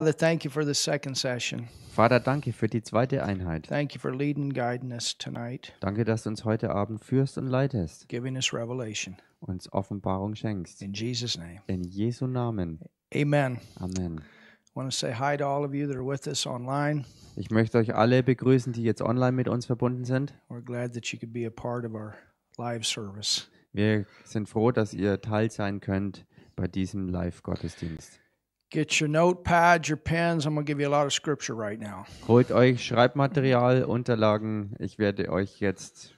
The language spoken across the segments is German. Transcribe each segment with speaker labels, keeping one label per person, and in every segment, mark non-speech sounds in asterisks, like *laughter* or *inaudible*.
Speaker 1: Vater,
Speaker 2: danke für die zweite Einheit. Danke, dass du uns heute Abend führst und leitest. Uns Offenbarung schenkst. In Jesus name. In Jesu Namen. Amen. Amen. Ich möchte euch alle begrüßen, die jetzt online mit uns verbunden sind. Wir sind froh, dass ihr Teil sein könnt bei diesem Live Gottesdienst.
Speaker 1: Get your notepads, your pens. I'm going give you a lot of scripture right now.
Speaker 2: Holt euch Schreibmaterial, Unterlagen. Ich werde euch jetzt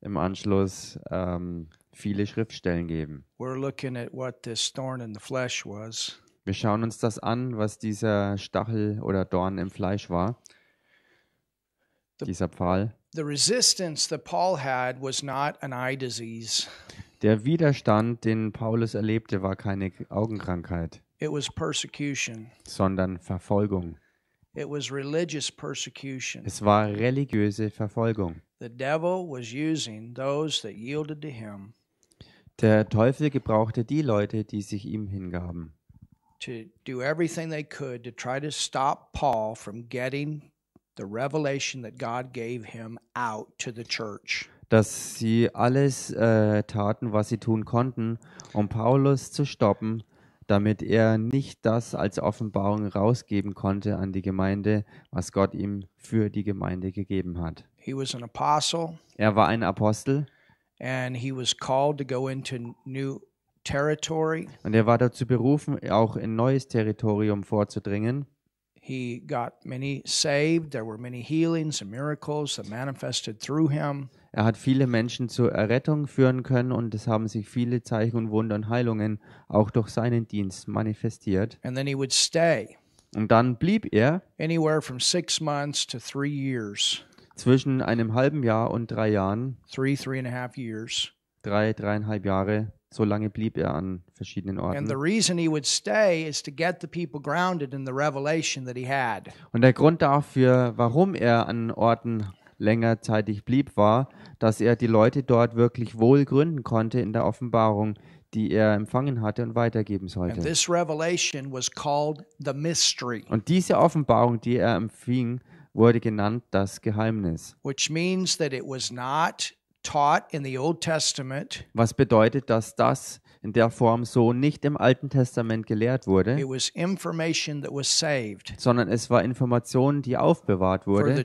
Speaker 2: im Anschluss ähm, viele Schriftstellen geben.
Speaker 1: We're looking at what this thorn in the flesh was.
Speaker 2: Wir schauen uns das an, was dieser Stachel oder Dorn im Fleisch war. The, dieser Pfahl.
Speaker 1: The resistance that Paul had was not an eye disease.
Speaker 2: Der Widerstand, den Paulus erlebte, war keine Augenkrankheit.
Speaker 1: It was persecution.
Speaker 2: sondern Verfolgung.
Speaker 1: It was religious persecution. Es
Speaker 2: war religiöse Verfolgung.
Speaker 1: The devil was using those that yielded to him
Speaker 2: Der Teufel gebrauchte die Leute, die sich ihm hingaben,
Speaker 1: to do everything they could to try to stop Paul from getting the revelation that God gave him out to the church.
Speaker 2: dass sie alles äh, taten, was sie tun konnten, um Paulus zu stoppen, damit er nicht das als Offenbarung rausgeben konnte an die Gemeinde, was Gott ihm für die Gemeinde gegeben hat.
Speaker 1: Apostle,
Speaker 2: er war ein Apostel. Und er war dazu berufen, auch in neues Territorium vorzudringen.
Speaker 1: He got many saved. There were many healings and miracles that manifested
Speaker 2: through him. Er hat viele Menschen zur Errettung führen können und es haben sich viele Zeichen und Wunder und Heilungen auch durch seinen Dienst manifestiert. And then he would stay Und dann blieb er anywhere from six months
Speaker 1: to three years,
Speaker 2: zwischen einem halben Jahr und drei Jahren, three, three and a half years. drei, dreieinhalb Jahre, so lange blieb er an verschiedenen Orten. Und der Grund dafür, warum er an Orten längerzeitig blieb, war, dass er die Leute dort wirklich wohl gründen konnte in der Offenbarung, die er empfangen hatte und weitergeben sollte. Und diese Offenbarung, die er empfing, wurde genannt das Geheimnis.
Speaker 1: Which means that it was not taught in the Old Testament.
Speaker 2: Was bedeutet, dass das in der Form so nicht im Alten Testament gelehrt wurde, sondern es war Information, die aufbewahrt wurde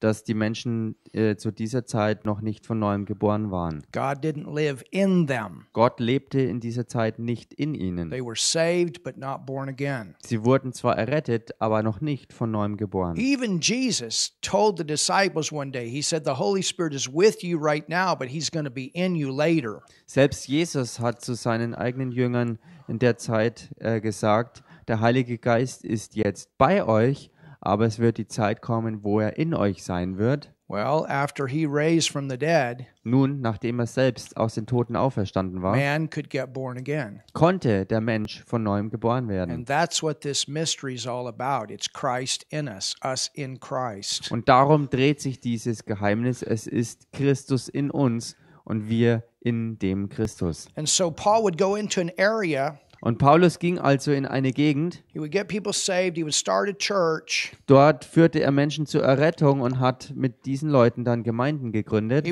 Speaker 2: dass die Menschen äh, zu dieser Zeit noch nicht von neuem geboren waren. God didn't live in them. Gott lebte in dieser Zeit nicht in ihnen. They were saved but not born again. Sie wurden zwar errettet, aber noch nicht von neuem geboren.
Speaker 1: Even Jesus told the disciples one day, he said the Holy Spirit is with you right now, but he's going to be in you
Speaker 2: later. Selbst Jesus hat zu seinen eigenen Jüngern in der Zeit äh, gesagt, der Heilige Geist ist jetzt bei euch, aber es wird die Zeit kommen, wo er in euch sein wird. Well, after he raised from the dead, nun nachdem er selbst aus den Toten auferstanden war, man
Speaker 1: could get born again.
Speaker 2: konnte der Mensch von neuem geboren werden. And
Speaker 1: that's what this mystery is all about. It's Christ in us, us in Christ.
Speaker 2: Und darum dreht sich dieses Geheimnis. Es ist Christus in uns und wir in dem Christus.
Speaker 1: And so Paul would go into an area
Speaker 2: und Paulus ging also in eine Gegend. Dort führte er Menschen zur Errettung und hat mit diesen Leuten dann Gemeinden gegründet.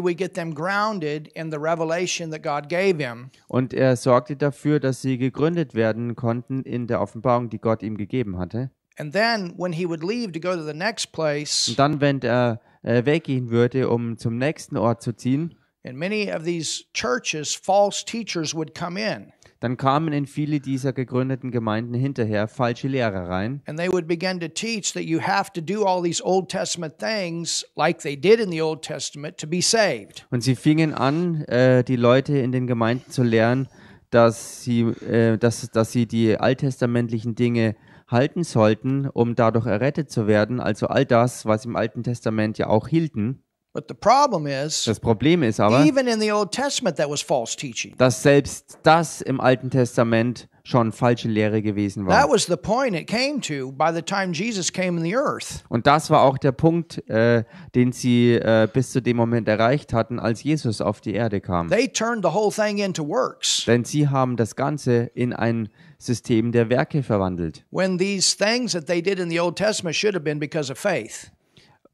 Speaker 2: Und er sorgte dafür, dass sie gegründet werden konnten in der Offenbarung, die Gott ihm gegeben hatte.
Speaker 1: Und dann, wenn
Speaker 2: er äh, weggehen würde, um zum nächsten Ort zu ziehen. And many of these churches, false teachers would come in. Dann kamen in viele dieser gegründeten Gemeinden hinterher falsche Lehrer rein. And they would begin to teach that you have to do
Speaker 1: all these Old Testament things like they did in the Old Testament to be saved.
Speaker 2: Und sie fingen an, äh, die Leute in den Gemeinden zu lernen, dass sie, äh, dass, dass sie die alttestamentlichen Dinge halten sollten, um dadurch errettet zu werden, also all das, was im Alten Testament ja auch hielten. Das Problem ist aber, dass selbst das im Alten Testament schon falsche Lehre gewesen war. Und das war auch der Punkt, äh, den sie äh, bis zu dem Moment erreicht hatten, als Jesus auf die Erde kam. Denn sie haben das Ganze in ein System der Werke verwandelt.
Speaker 1: When these things that they did in Testament should have been because of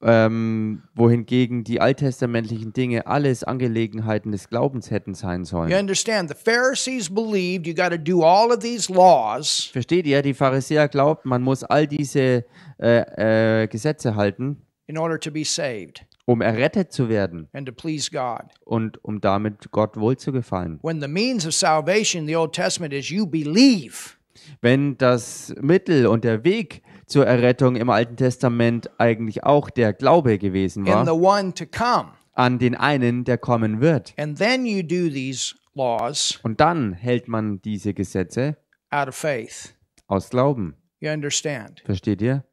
Speaker 2: ähm, wohingegen die alttestamentlichen Dinge alles Angelegenheiten des Glaubens hätten sein sollen. You understand? The Pharisees believed you got to do all of these laws. Versteht ihr? Die Pharisäer glaubten, man muss all diese äh, äh, Gesetze halten, in order
Speaker 1: to be saved.
Speaker 2: um errettet zu werden and to please God. und um damit Gott wohlzugefallen.
Speaker 1: When the means of salvation in the Old Testament is you believe.
Speaker 2: Wenn das Mittel und der Weg zur Errettung im Alten Testament eigentlich auch der Glaube gewesen war. In the one to come. An den einen, der kommen wird. And then you do these laws Und dann hält man diese Gesetze
Speaker 1: out of faith.
Speaker 2: aus Glauben.
Speaker 1: You understand?
Speaker 2: Versteht ihr?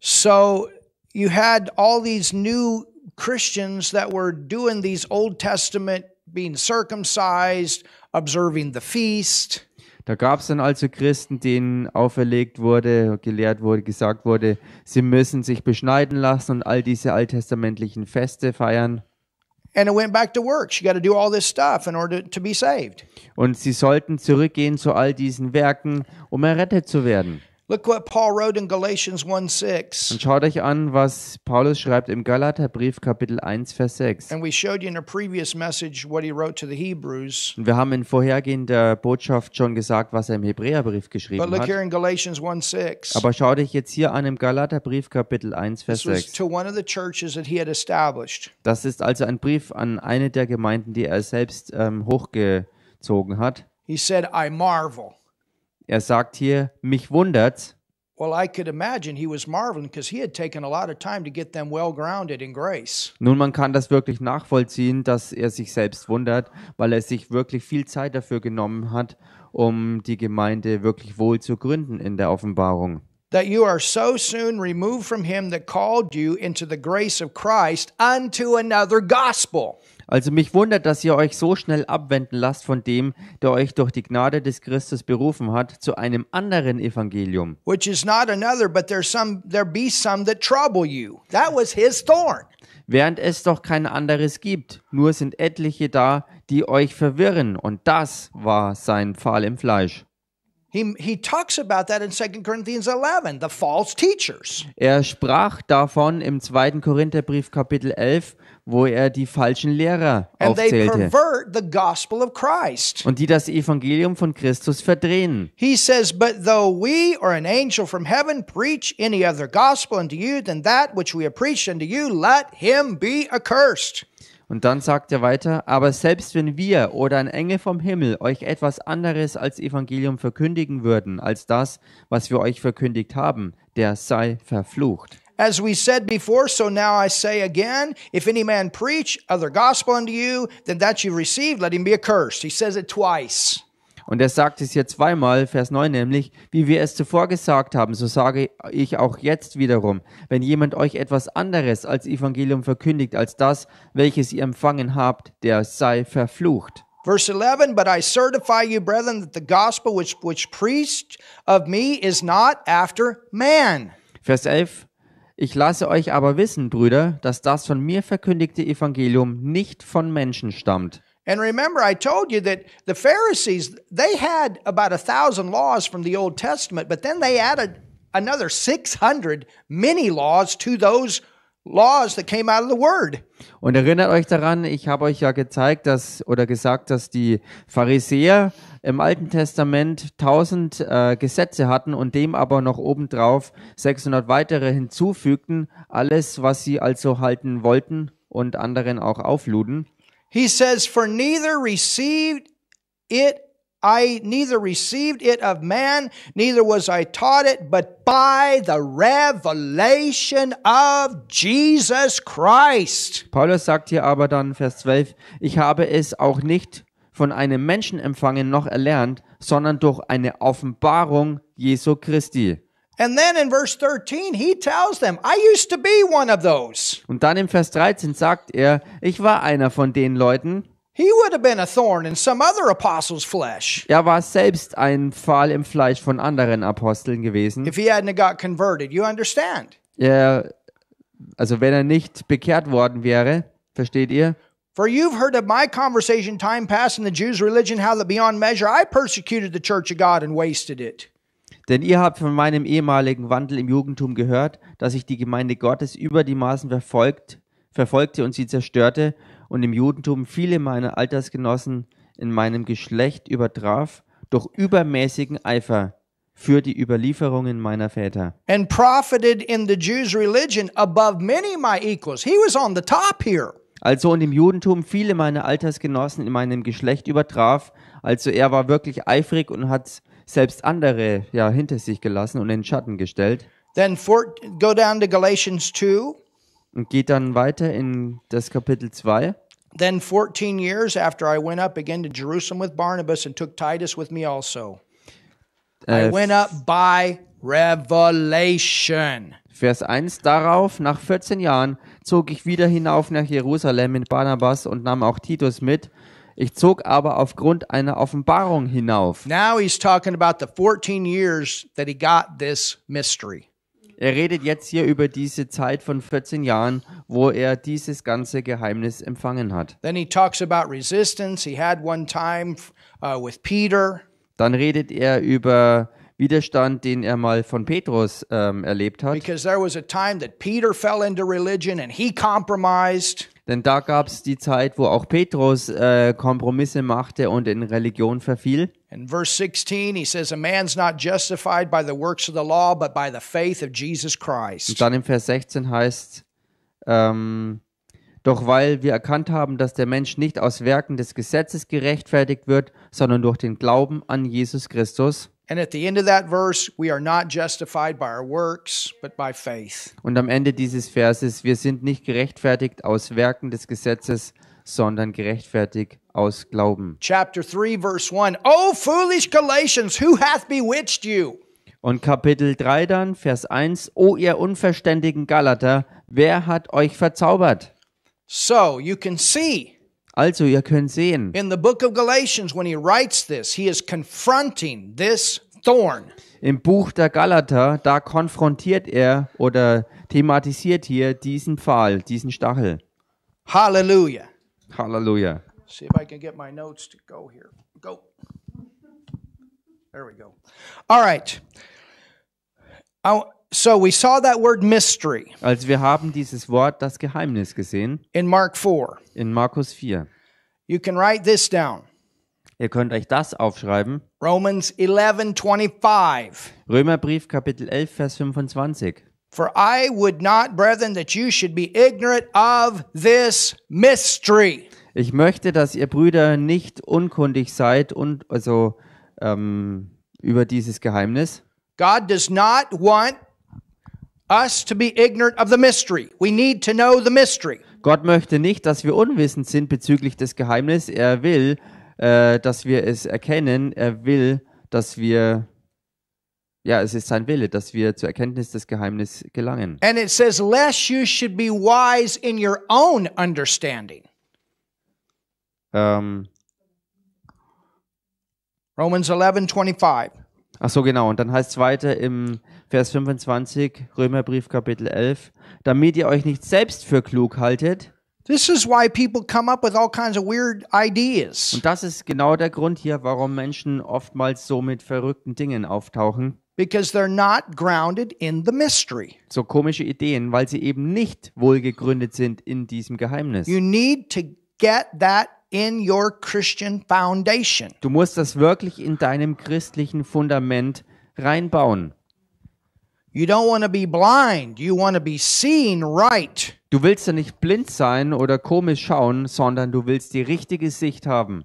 Speaker 1: So you had all these new Christians that were doing these Old Testament being circumcised, observing the feast.
Speaker 2: Da gab es dann also Christen, denen auferlegt wurde, gelehrt wurde, gesagt wurde, sie müssen sich beschneiden lassen und all diese alttestamentlichen Feste feiern.
Speaker 1: Und
Speaker 2: sie sollten zurückgehen zu all diesen Werken, um errettet zu werden.
Speaker 1: Look what Paul wrote in Galatians 1, 6.
Speaker 2: Und schaut euch an, was Paulus schreibt im Galaterbrief Kapitel 1 Vers 6.
Speaker 1: And we showed you in a previous message what he wrote to the Hebrews.
Speaker 2: Und wir haben in vorhergehender Botschaft schon gesagt, was er im Hebräerbrief geschrieben But look hat. Here
Speaker 1: in Galatians 1, 6. Aber
Speaker 2: schaut euch jetzt hier an im Galaterbrief Kapitel 1 Vers 6.
Speaker 1: To one of the churches that he had established.
Speaker 2: Das ist also ein Brief an eine der Gemeinden, die er selbst ähm, hochgezogen hat.
Speaker 1: He said, I marvel.
Speaker 2: Er sagt hier, mich wundert.
Speaker 1: Well, I could imagine he was marveling because he had taken a lot of time to get them well grounded in grace.
Speaker 2: Nun, man kann das wirklich nachvollziehen, dass er sich selbst wundert, weil er sich wirklich viel Zeit dafür genommen hat, um die Gemeinde wirklich wohl zu gründen in der Offenbarung.
Speaker 1: That you are so soon removed from him that called you into the grace of Christ unto another gospel.
Speaker 2: Also mich wundert, dass ihr euch so schnell abwenden lasst von dem, der euch durch die Gnade des Christus berufen hat, zu einem anderen Evangelium.
Speaker 1: Which is not another, but there's some, there be some that trouble you. That was his thorn.
Speaker 2: Während es doch kein anderes gibt, nur sind etliche da, die euch verwirren, und das war sein Pfahl im Fleisch. Er sprach davon im 2. Korintherbrief Kapitel 11, wo er die falschen Lehrer aufzählte. Und die das Evangelium von Christus verdrehen.
Speaker 1: He says, but though we or an angel from heaven preach any other gospel unto you than that which we have preached unto you, let him be accursed.
Speaker 2: Und dann sagt er weiter, aber selbst wenn wir oder ein Engel vom Himmel euch etwas anderes als Evangelium verkündigen würden, als das, was wir euch verkündigt haben, der sei verflucht.
Speaker 1: As we said before, so now I say again, if any man preach other gospel unto you than that you received, let him be accursed. He says it twice.
Speaker 2: Und er sagt es jetzt zweimal, Vers 9 nämlich, wie wir es zuvor gesagt haben, so sage ich auch jetzt wiederum, wenn jemand euch etwas anderes als Evangelium verkündigt, als das, welches ihr empfangen habt, der sei verflucht.
Speaker 1: Verse 11, but I certify you, brethren, that the gospel which, which preached of me is not after man.
Speaker 2: Vers 11, ich lasse euch aber wissen, Brüder, dass das von mir verkündigte Evangelium nicht von Menschen stammt,
Speaker 1: And remember, I told you that the Pharisees, they had about a thousand laws from the Old Testament, but then they added another 600 mini laws to those laws that came out of the word.
Speaker 2: Und erinnert euch daran, ich habe euch ja gezeigt, dass oder gesagt, dass die Pharisäer im Alten Testament 1000 äh, Gesetze hatten und dem aber noch obendrauf 600 weitere hinzufügten, alles was sie also halten wollten und anderen auch aufluden.
Speaker 1: He says, For neither received it I neither received it of man, neither was I taught it, but by the revelation
Speaker 2: of Jesus Christ. Paulus sagt hier aber dann, Vers 12, ich habe es auch nicht von einem Menschen empfangen noch erlernt, sondern durch eine Offenbarung Jesu Christi. And then in verse 13 he tells them, I used to be one of those. Und dann im Vers 13 sagt er, ich war einer von den Leuten. He would have been a thorn in some other apostles' flesh. Er war selbst ein Pfahl im Fleisch von anderen Aposteln gewesen. If he hadn't got converted, you understand? Er, also wenn er nicht bekehrt worden wäre, versteht ihr?
Speaker 1: For you've heard of my conversation time past in the Jews' religion, how that beyond measure I persecuted the church of God and wasted it.
Speaker 2: Denn ihr habt von meinem ehemaligen Wandel im Jugendtum gehört, dass ich die Gemeinde Gottes über die Maßen verfolgt, verfolgte und sie zerstörte und im Judentum viele meiner Altersgenossen in meinem Geschlecht übertraf durch übermäßigen Eifer für die Überlieferungen meiner Väter.
Speaker 1: And profited in the Jews religion above many my equals. He was on the top here.
Speaker 2: Also und im Judentum viele meiner Altersgenossen in meinem Geschlecht übertraf. Also er war wirklich eifrig und hat selbst andere ja hinter sich gelassen und in den Schatten gestellt. Then four, go down to Galatians 2. Und geht dann weiter in das Kapitel 2. Then
Speaker 1: 14 years after I went up again to Jerusalem with Barnabas and took Titus with me also. I äh, went up
Speaker 2: by revelation. Vers 1 darauf nach 14 Jahren zog ich wieder hinauf nach Jerusalem mit Barnabas und nahm auch Titus mit ich zog aber aufgrund einer Offenbarung hinauf. Now he's talking
Speaker 1: about the 14 years that he got this mystery.
Speaker 2: Er redet jetzt hier über diese Zeit von 14 Jahren, wo er dieses ganze Geheimnis empfangen hat. Then he talks about resistance he had one time uh, with Peter. Dann redet er über Widerstand, den er mal von Petrus ähm, erlebt hat. Because there was a time that Peter fell into religion and he compromised. Denn da gab es die Zeit, wo auch Petrus äh, Kompromisse machte und in Religion verfiel. In verse 16
Speaker 1: he says a man's not justified by the works of the law but by the faith of Jesus Christ. Und
Speaker 2: dann im Vers 16 heißt ähm, doch weil wir erkannt haben, dass der Mensch nicht aus Werken des Gesetzes gerechtfertigt wird, sondern durch den Glauben an Jesus Christus. Und am Ende dieses Verses, wir sind nicht gerechtfertigt aus Werken des Gesetzes, sondern gerechtfertigt aus Glauben. Chapter 3 verse 1. Oh foolish Galatians,
Speaker 1: who hath bewitched you?
Speaker 2: Und Kapitel 3 dann Vers 1. O ihr unverständigen Galater, wer hat euch verzaubert? So, you can see also, ihr könnt sehen. In the book of Galatians when he writes this, he is confronting this thorn. Im Buch der Galater, da konfrontiert er oder thematisiert hier diesen Pfahl, diesen Stachel. Halleluja. Halleluja.
Speaker 1: See if I can get my notes to go here. Go. There we go.
Speaker 2: All right. I, so we saw that word mystery. Also wir haben dieses Wort das Geheimnis gesehen. In Mark 4. In Markus 4. You can write this down. Ihr könnt euch das aufschreiben. Romans
Speaker 1: 11:25. Römerbrief Kapitel 11 Vers 25. For I would
Speaker 2: not brethren that you should be ignorant of this mystery. Ich möchte, dass ihr Brüder nicht unkundig seid und also ähm, über dieses Geheimnis. God does not want us to be
Speaker 1: ignorant of the mystery. We need to know the mystery.
Speaker 2: Gott möchte nicht, dass wir unwissend sind bezüglich des Geheimnisses. Er will, äh, dass wir es erkennen. Er will, dass wir ja, es ist sein Wille, dass wir zur Erkenntnis des Geheimnisses gelangen. And
Speaker 1: it says lest you should be wise in your own understanding. Ähm. Romans 11:25.
Speaker 2: Ach so genau, und dann heißt es weiter im Vers 25, Römerbrief Kapitel 11, damit ihr euch nicht selbst für klug haltet.
Speaker 1: This is why people come up with all kinds
Speaker 2: of weird ideas. Und das ist genau der Grund hier, warum Menschen oftmals so mit verrückten Dingen auftauchen. Because they're not grounded in the mystery. So komische Ideen, weil sie eben nicht wohlgegründet sind in diesem Geheimnis. You
Speaker 1: need to get that in your Christian foundation.
Speaker 2: Du musst das wirklich in deinem christlichen Fundament reinbauen. You don't want to be blind. You want to be seen right. Du willst ja nicht blind sein oder komisch schauen, sondern du willst die richtige Sicht haben.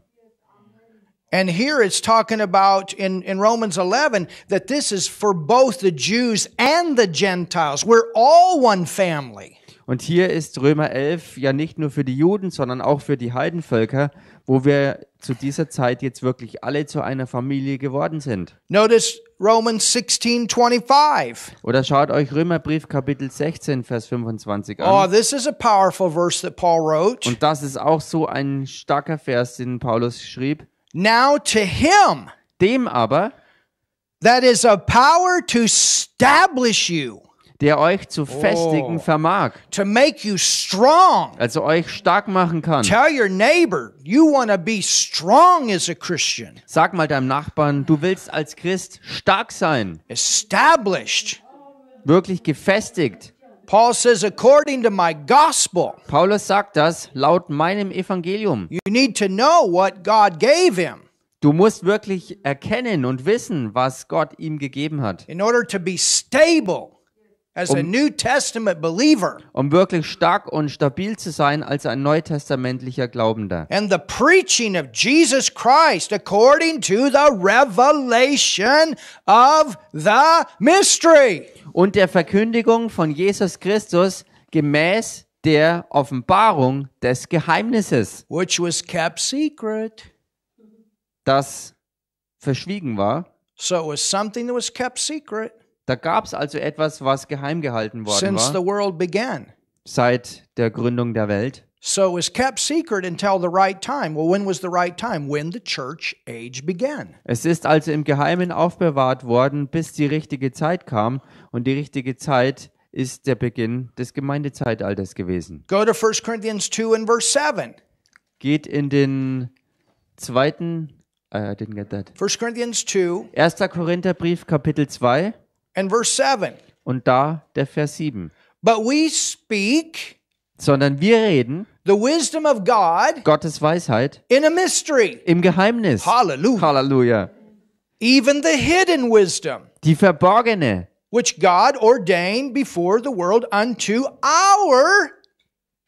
Speaker 1: And here it's talking about in, in Romans 11 that this is for both the Jews and the Gentiles. We're all
Speaker 2: one family. Und hier ist Römer 11 ja nicht nur für die Juden, sondern auch für die Heidenvölker, wo wir zu dieser Zeit jetzt wirklich alle zu einer Familie geworden sind. Notice Romans 16:25. Oder schaut euch Römerbrief Kapitel 16 Vers 25 an. Oh, this is a powerful verse that Paul wrote. Und das ist auch so ein starker Vers, den Paulus schrieb. Now to him. Dem aber that is of power to establish you der euch zu oh. festigen vermag. To make you strong. Also euch stark machen kann. Tell your neighbor, you want be strong as a Christian. Sag mal deinem Nachbarn, du willst als Christ stark sein. Established. Wirklich gefestigt. Paul says, according to my gospel. Paulus sagt das laut meinem Evangelium. You need to know what God gave him. Du musst wirklich erkennen und wissen, was Gott ihm gegeben hat. In order to be stable As a New Testament believer. um wirklich stark und stabil zu sein als ein neutestamentlicher Glaubender. And the preaching of Jesus Christ according to the revelation of the mystery. Und der Verkündigung von Jesus Christus gemäß der Offenbarung des Geheimnisses, which was kept secret. das verschwiegen war.
Speaker 1: So it was something that was kept secret.
Speaker 2: Da gab es also etwas, was geheim gehalten worden since the war, world began. seit der Gründung der Welt. So it was
Speaker 1: kept secret until the right time. Well, when was the right time? When the church age began.
Speaker 2: Es ist also im Geheimen aufbewahrt worden, bis die richtige Zeit kam. Und die richtige Zeit ist der Beginn des Gemeindezeitalters gewesen. Go to 1 Corinthians 2 and verse 7. Geht in den zweiten. Äh, I didn't get that. 1 Corinthians 2 1. Korintherbrief, Kapitel 2. And verse 7. Und da der Vers 7. But we speak sondern wir reden the wisdom of God Gottes Weisheit in a mystery. im Geheimnis. Halleluja. Halleluja. Even the hidden wisdom. Die verborgene.
Speaker 1: Which God ordained before the world unto our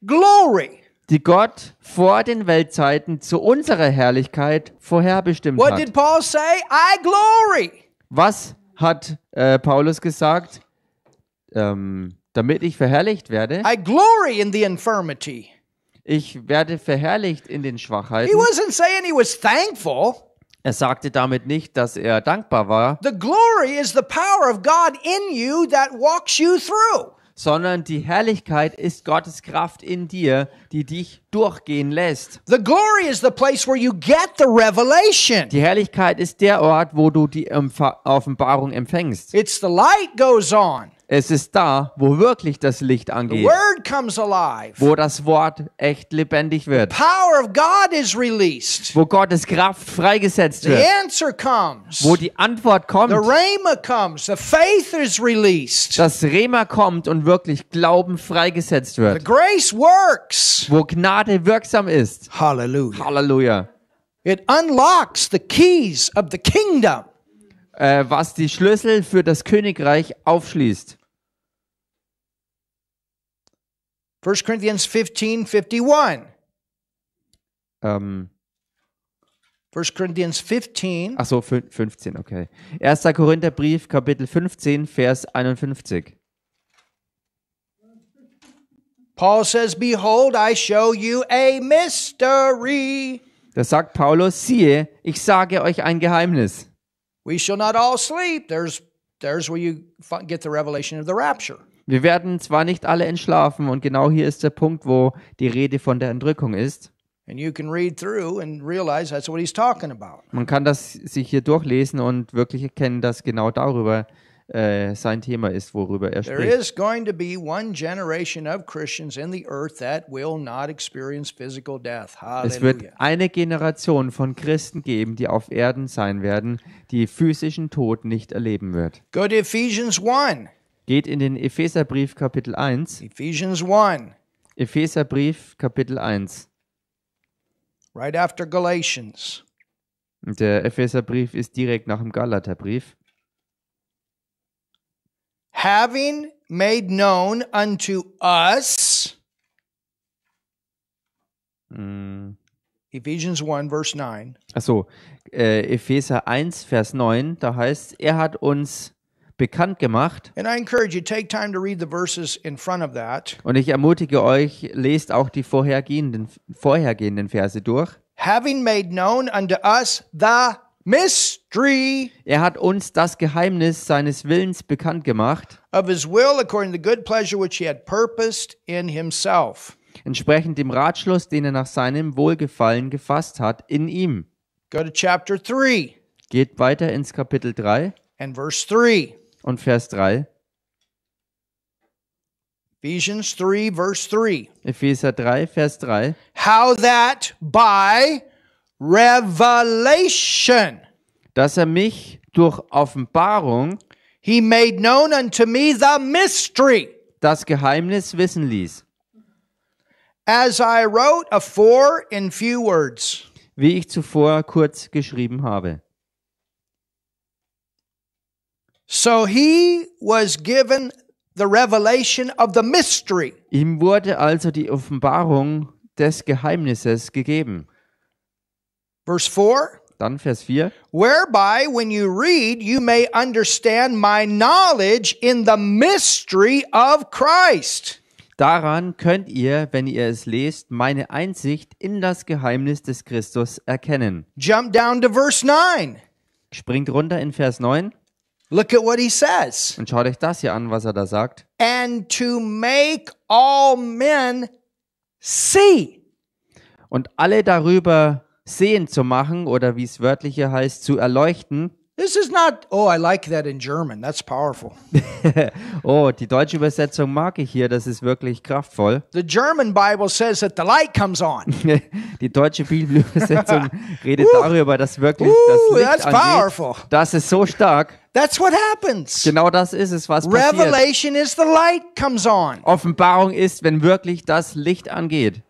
Speaker 1: glory.
Speaker 2: Die Gott vor den Weltzeiten zu unserer Herrlichkeit vorherbestimmt What hat. Did
Speaker 1: Paul say? I glory.
Speaker 2: Was hat äh, Paulus gesagt, ähm, damit ich verherrlicht werde. I glory in the infirmity. Ich werde verherrlicht in den Schwachheiten. He wasn't saying he was thankful. Er sagte damit nicht, dass er dankbar war.
Speaker 1: The glory is the power of God in you that walks you through
Speaker 2: sondern die Herrlichkeit ist Gottes Kraft in dir, die dich durchgehen lässt. The glory is the place where you get the revelation. Die Herrlichkeit ist der Ort, wo du die Offenbarung empfängst. It's the light goes on. Es ist da, wo wirklich das Licht angeht. Wo das Wort echt lebendig wird.
Speaker 1: Wo
Speaker 2: Gottes Kraft freigesetzt wird. Wo die Antwort kommt. Das Rema kommt und wirklich Glauben freigesetzt wird. Wo Gnade wirksam ist. Halleluja. Halleluja. It unlocks the keys of the kingdom. Äh, was die Schlüssel für das Königreich aufschließt. 1 Corinthians 15 51. 1. Ähm.
Speaker 1: Corinthians 15.
Speaker 2: Ach 15, okay. 1. Korintherbrief, Kapitel 15, Vers 51. Paul says, Behold, I show you a mystery. Da sagt Paulus, siehe, ich sage euch ein Geheimnis. We shall not
Speaker 1: all sleep. There's,
Speaker 2: there's where you get the revelation of the rapture. Wir werden zwar nicht alle entschlafen, und genau hier ist der Punkt, wo die Rede von der Entrückung ist. Man kann das sich hier durchlesen und wirklich erkennen, dass genau darüber äh, sein Thema ist, worüber er spricht.
Speaker 1: Es wird
Speaker 2: eine Generation von Christen geben, die auf Erden sein werden, die physischen Tod nicht erleben wird. Go to Ephesians 1. Geht in den Epheserbrief Kapitel 1. Ephesians 1. Epheserbrief Kapitel 1.
Speaker 1: Right after Galatians.
Speaker 2: Der Epheserbrief ist direkt nach dem Galaterbrief.
Speaker 1: Having made known unto us.
Speaker 2: Mm.
Speaker 1: Ephesians 1, Vers 9.
Speaker 2: Achso, äh, Epheser 1, Vers 9, da heißt, er hat uns bekannt gemacht. Und ich ermutige euch, lest auch die vorhergehenden, vorhergehenden Verse durch. Having made known unto us the mystery. Er hat uns das Geheimnis seines Willens bekannt gemacht. Of his will according to the good pleasure which he
Speaker 1: had purposed in himself.
Speaker 2: Entsprechend dem Ratschluss, den er nach seinem Wohlgefallen gefasst hat in ihm. Go to chapter 3. Geht weiter ins Kapitel 3. And verse 3 und Vers 3. Ephesians 3 verse 3. Epheser 3 Vers 3. How that by revelation dass er mich durch Offenbarung he made known unto me the mystery das Geheimnis wissen ließ. As I wrote afore in few words. Wie ich zuvor kurz geschrieben habe. So he was given the revelation of the mystery. Ihm wurde also die Offenbarung des Geheimnisses gegeben. Verse 4. Dann Vers 4. Whereby when you read
Speaker 1: you may understand my knowledge in the mystery of Christ.
Speaker 2: Daran könnt ihr, wenn ihr es lest, meine Einsicht in das Geheimnis des Christus erkennen. Jump down to verse 9. Springt runter in Vers 9. Look at what he says. Und schaut euch das hier an, was er da sagt.
Speaker 1: And to make all men see.
Speaker 2: Und alle darüber sehen zu machen oder wie es wörtlich hier heißt, zu erleuchten.
Speaker 1: This is not, oh, I like that in German. That's powerful.
Speaker 2: *laughs* oh, die deutsche Übersetzung mag ich hier. Das ist wirklich kraftvoll.
Speaker 1: The German Bible says that the light comes on.
Speaker 2: *laughs* die deutsche Bibelübersetzung *laughs* redet darüber, dass wirklich das Licht angeht. Das ist so stark. That's what happens. Genau das ist es, was Revelation passiert. Is the light comes on. Offenbarung ist, wenn wirklich das Licht angeht.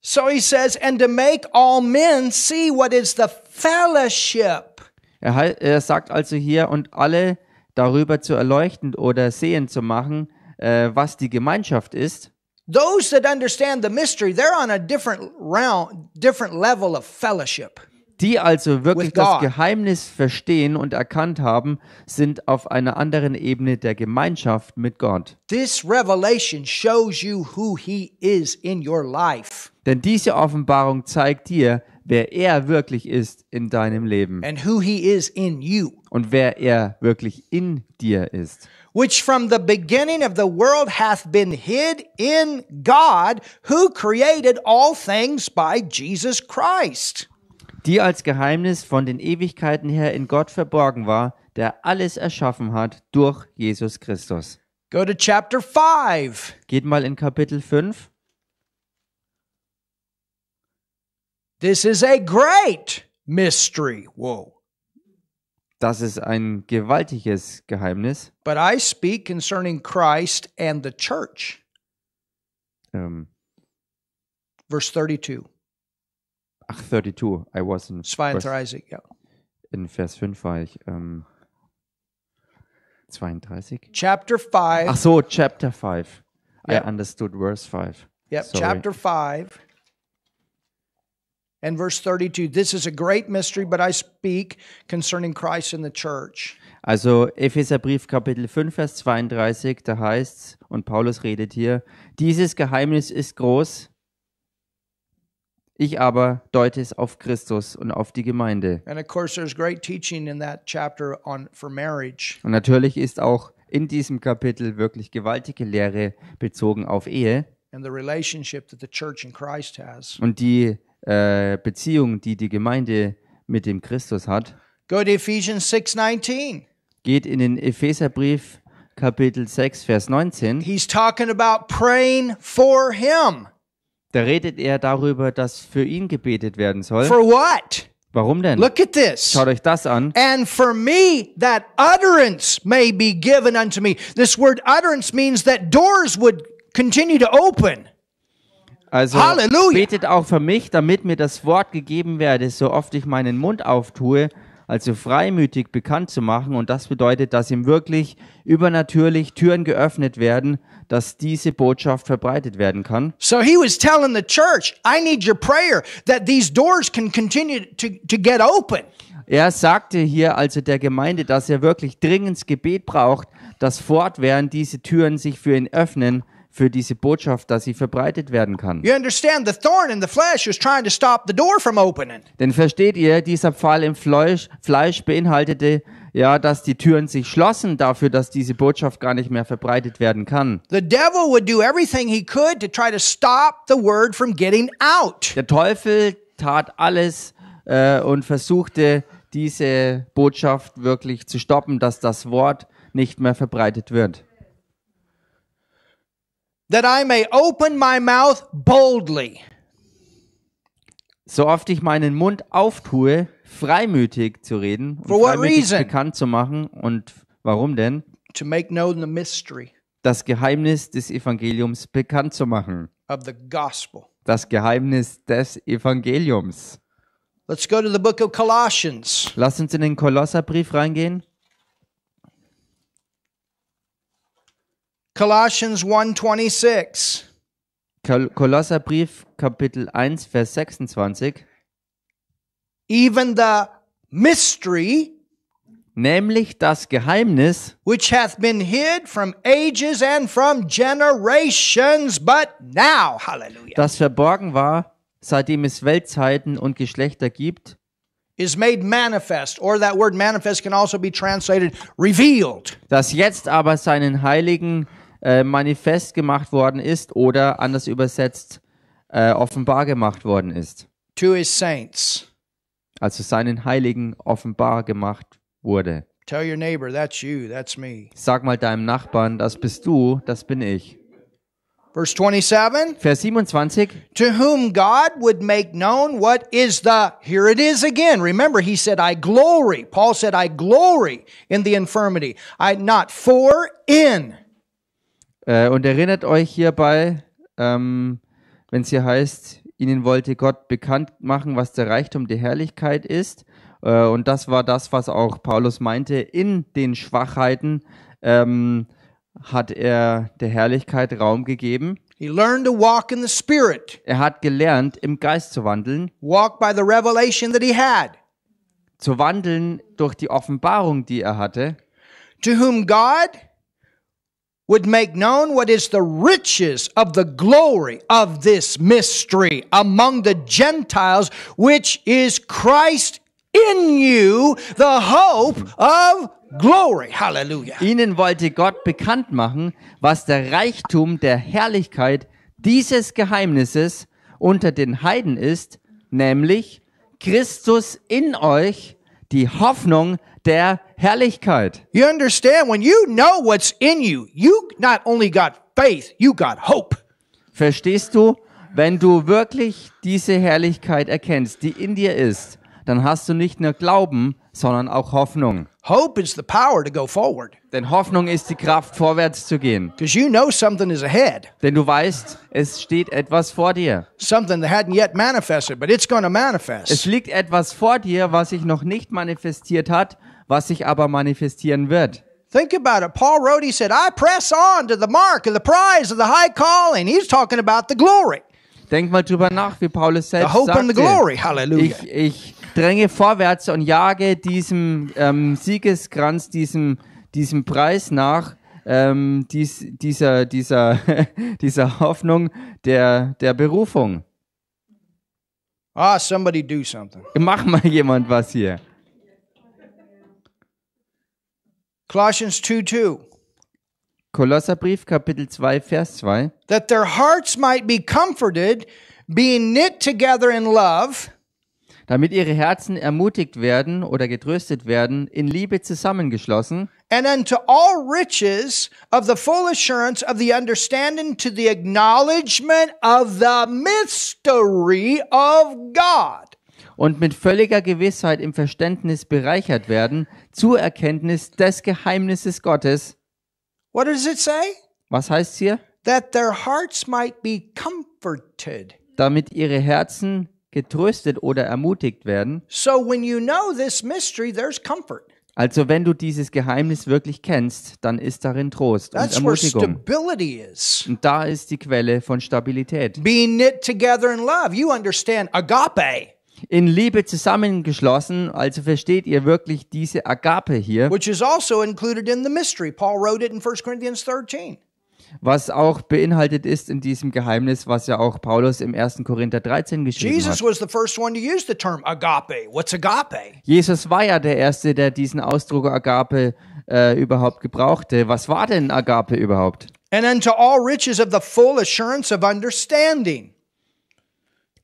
Speaker 2: So he
Speaker 1: says, and to make all men see what is the fellowship.
Speaker 2: Er, er sagt also hier und alle darüber zu erleuchten oder sehen zu machen, äh, was die Gemeinschaft ist.
Speaker 1: Those that understand the mystery, they're on a different round, different level of fellowship.
Speaker 2: Die also wirklich das Geheimnis verstehen und erkannt haben, sind auf einer anderen Ebene der Gemeinschaft mit Gott.
Speaker 1: This revelation shows you who he is in your life.
Speaker 2: Denn diese Offenbarung zeigt dir, wer er wirklich ist in deinem Leben. And who he is in you. Und wer er wirklich in dir ist. Which from the beginning of the
Speaker 1: world hath been hid in God, who created all things
Speaker 2: by Jesus Christ die als Geheimnis von den Ewigkeiten her in Gott verborgen war, der alles erschaffen hat durch Jesus Christus. Go to chapter 5. Geht mal in Kapitel 5. This is a great mystery. Whoa. Das ist ein gewaltiges Geheimnis.
Speaker 1: But I speak concerning Christ and the church. Ähm. Verse 32.
Speaker 2: Ach, 32. I was in 32, ja. In Vers 5 war ich. Ähm, 32?
Speaker 1: Chapter 5. Ach so,
Speaker 2: Chapter 5. Yep. I understood verse 5. Yep, Sorry. chapter
Speaker 1: 5 and verse 32. This is a great mystery, but I speak concerning
Speaker 2: Christ in the church. Also Epheser Brief Kapitel 5 Vers 32, da heißt's und Paulus redet hier, dieses Geheimnis ist groß, ich aber deute es auf Christus und auf die Gemeinde. Und natürlich ist auch in diesem Kapitel wirklich gewaltige Lehre bezogen auf Ehe. Und die äh, Beziehung, die die Gemeinde mit dem Christus hat. Geht in den Epheserbrief Kapitel 6 Vers 19. He's talking about praying for him. Da redet er darüber, dass für ihn gebetet werden soll. For what? Warum denn? Look at this. Schaut euch das an. And
Speaker 1: for me that utterance may be given unto me. This word utterance means that doors would continue to open.
Speaker 2: Also Halleluja. betet auch für mich, damit mir das Wort gegeben werde, so oft ich meinen Mund auftue, also freimütig bekannt zu machen. Und das bedeutet, dass ihm wirklich übernatürlich Türen geöffnet werden, dass diese Botschaft verbreitet werden kann. So he was telling the church, I need your
Speaker 1: prayer that these doors can continue to, to get open.
Speaker 2: Er sagte hier also der Gemeinde, dass er wirklich dringend Gebet braucht, dass fortwährend diese Türen sich für ihn öffnen für diese Botschaft, dass sie verbreitet werden kann. Denn versteht ihr, dieser Pfahl im Fleisch, Fleisch beinhaltete ja, dass die Türen sich schlossen dafür, dass diese Botschaft gar nicht mehr verbreitet werden kann. Der Teufel tat alles äh, und versuchte diese Botschaft wirklich zu stoppen, dass das Wort nicht mehr verbreitet wird. That I may open my mouth boldly so oft ich meinen Mund auftue, freimütig zu reden und For freimütig reason? bekannt zu machen. Und warum denn? To make known the
Speaker 1: mystery
Speaker 2: Das Geheimnis des Evangeliums bekannt zu machen.
Speaker 1: of the gospel.
Speaker 2: Das Geheimnis des Evangeliums. Let's go to the book of Colossians. Lass uns in den Kolosserbrief reingehen. Colossians 1:26. Kol Kolosserbrief, Kapitel 1, Vers 26. Even the mystery nämlich das Geheimnis, which hath been hid from ages and from generations, but now, hallelujah, das verborgen war, seitdem es Weltzeiten und Geschlechter gibt, is made manifest, or that word manifest can also be translated revealed. Das jetzt aber seinen Heiligen äh, manifest gemacht worden ist oder anders übersetzt äh, offenbar gemacht worden ist. To his saints. Also seinen Heiligen offenbar gemacht wurde.
Speaker 1: Tell your neighbor, that's you, that's me.
Speaker 2: Sag mal deinem Nachbarn, das bist du, das bin ich. Vers 27. To whom God would
Speaker 1: make known what is the, here it is again. Remember, he said, I glory. Paul said, I glory in the infirmity. I, not for, in.
Speaker 2: Äh, und erinnert euch hierbei, ähm, wenn es hier heißt, ihnen wollte Gott bekannt machen, was der Reichtum der Herrlichkeit ist. Äh, und das war das, was auch Paulus meinte, in den Schwachheiten ähm, hat er der Herrlichkeit Raum gegeben. He learned to walk in the Spirit. Er hat gelernt, im Geist zu wandeln. Walk by the revelation that he had. Zu wandeln durch die Offenbarung, die er hatte. To whom God would make known
Speaker 1: what is the riches of the glory of this mystery among the Gentiles, which is Christ in you, the hope
Speaker 2: of glory. Hallelujah. Ihnen wollte Gott bekannt machen, was der Reichtum der Herrlichkeit dieses Geheimnisses unter den Heiden ist, nämlich Christus in euch, die Hoffnung der Herrlichkeit. You understand when you know what's in you, you not only got faith, you got hope. Verstehst du, wenn du wirklich diese Herrlichkeit erkennst, die in dir ist, dann hast du nicht nur Glauben, sondern auch Hoffnung. Hope is the power to go forward. Denn Hoffnung ist die Kraft, vorwärts zu gehen. Because you know something is ahead. Denn du weißt, es steht etwas vor dir. Something that hadn't yet manifested, but it's going to manifest. Es liegt etwas vor dir, was sich noch nicht manifestiert hat, was sich aber manifestieren wird. Think about it. Paul wrote, he said, I press on to the mark
Speaker 1: of the prize of the high calling. He's talking about the glory.
Speaker 2: Denk mal drüber nach, wie Paulus selbst the hope sagte. And the glory. Hallelujah. Ich, ich dränge vorwärts und jage diesem ähm, Siegeskranz, diesem, diesem Preis nach, ähm, dies, dieser, dieser, *laughs* dieser Hoffnung der, der Berufung.
Speaker 1: Ah, somebody do something.
Speaker 2: Mach mal jemand was hier.
Speaker 1: Colossians 2:2.
Speaker 2: Kolosserbrief Kapitel 2 Vers 2. That their hearts might be comforted, being knit together in love damit ihre Herzen ermutigt werden oder getröstet werden, in Liebe zusammengeschlossen.
Speaker 1: And unto all riches of the full assurance of the understanding to the acknowledgement of the mystery
Speaker 2: of God. Und mit völliger Gewissheit im Verständnis bereichert werden zur Erkenntnis des Geheimnisses Gottes. What does it say? Was heißt hier? That their hearts might be comforted. Damit ihre Herzen getröstet oder ermutigt werden.
Speaker 1: So when you know this mystery, there's comfort.
Speaker 2: Also wenn du dieses Geheimnis wirklich kennst, dann ist darin Trost und Ermutigung. Und da ist die Quelle von Stabilität. in In Liebe zusammengeschlossen, also versteht ihr wirklich diese Agape hier.
Speaker 1: Which is also included in the mystery. Paul wrote it in 1 Corinthians 13
Speaker 2: was auch beinhaltet ist in diesem Geheimnis, was ja auch Paulus im 1. Korinther 13 geschrieben hat. Jesus war ja der erste, der diesen Ausdruck Agape äh, überhaupt gebrauchte. Was war denn Agape überhaupt? And unto all riches of the full assurance of understanding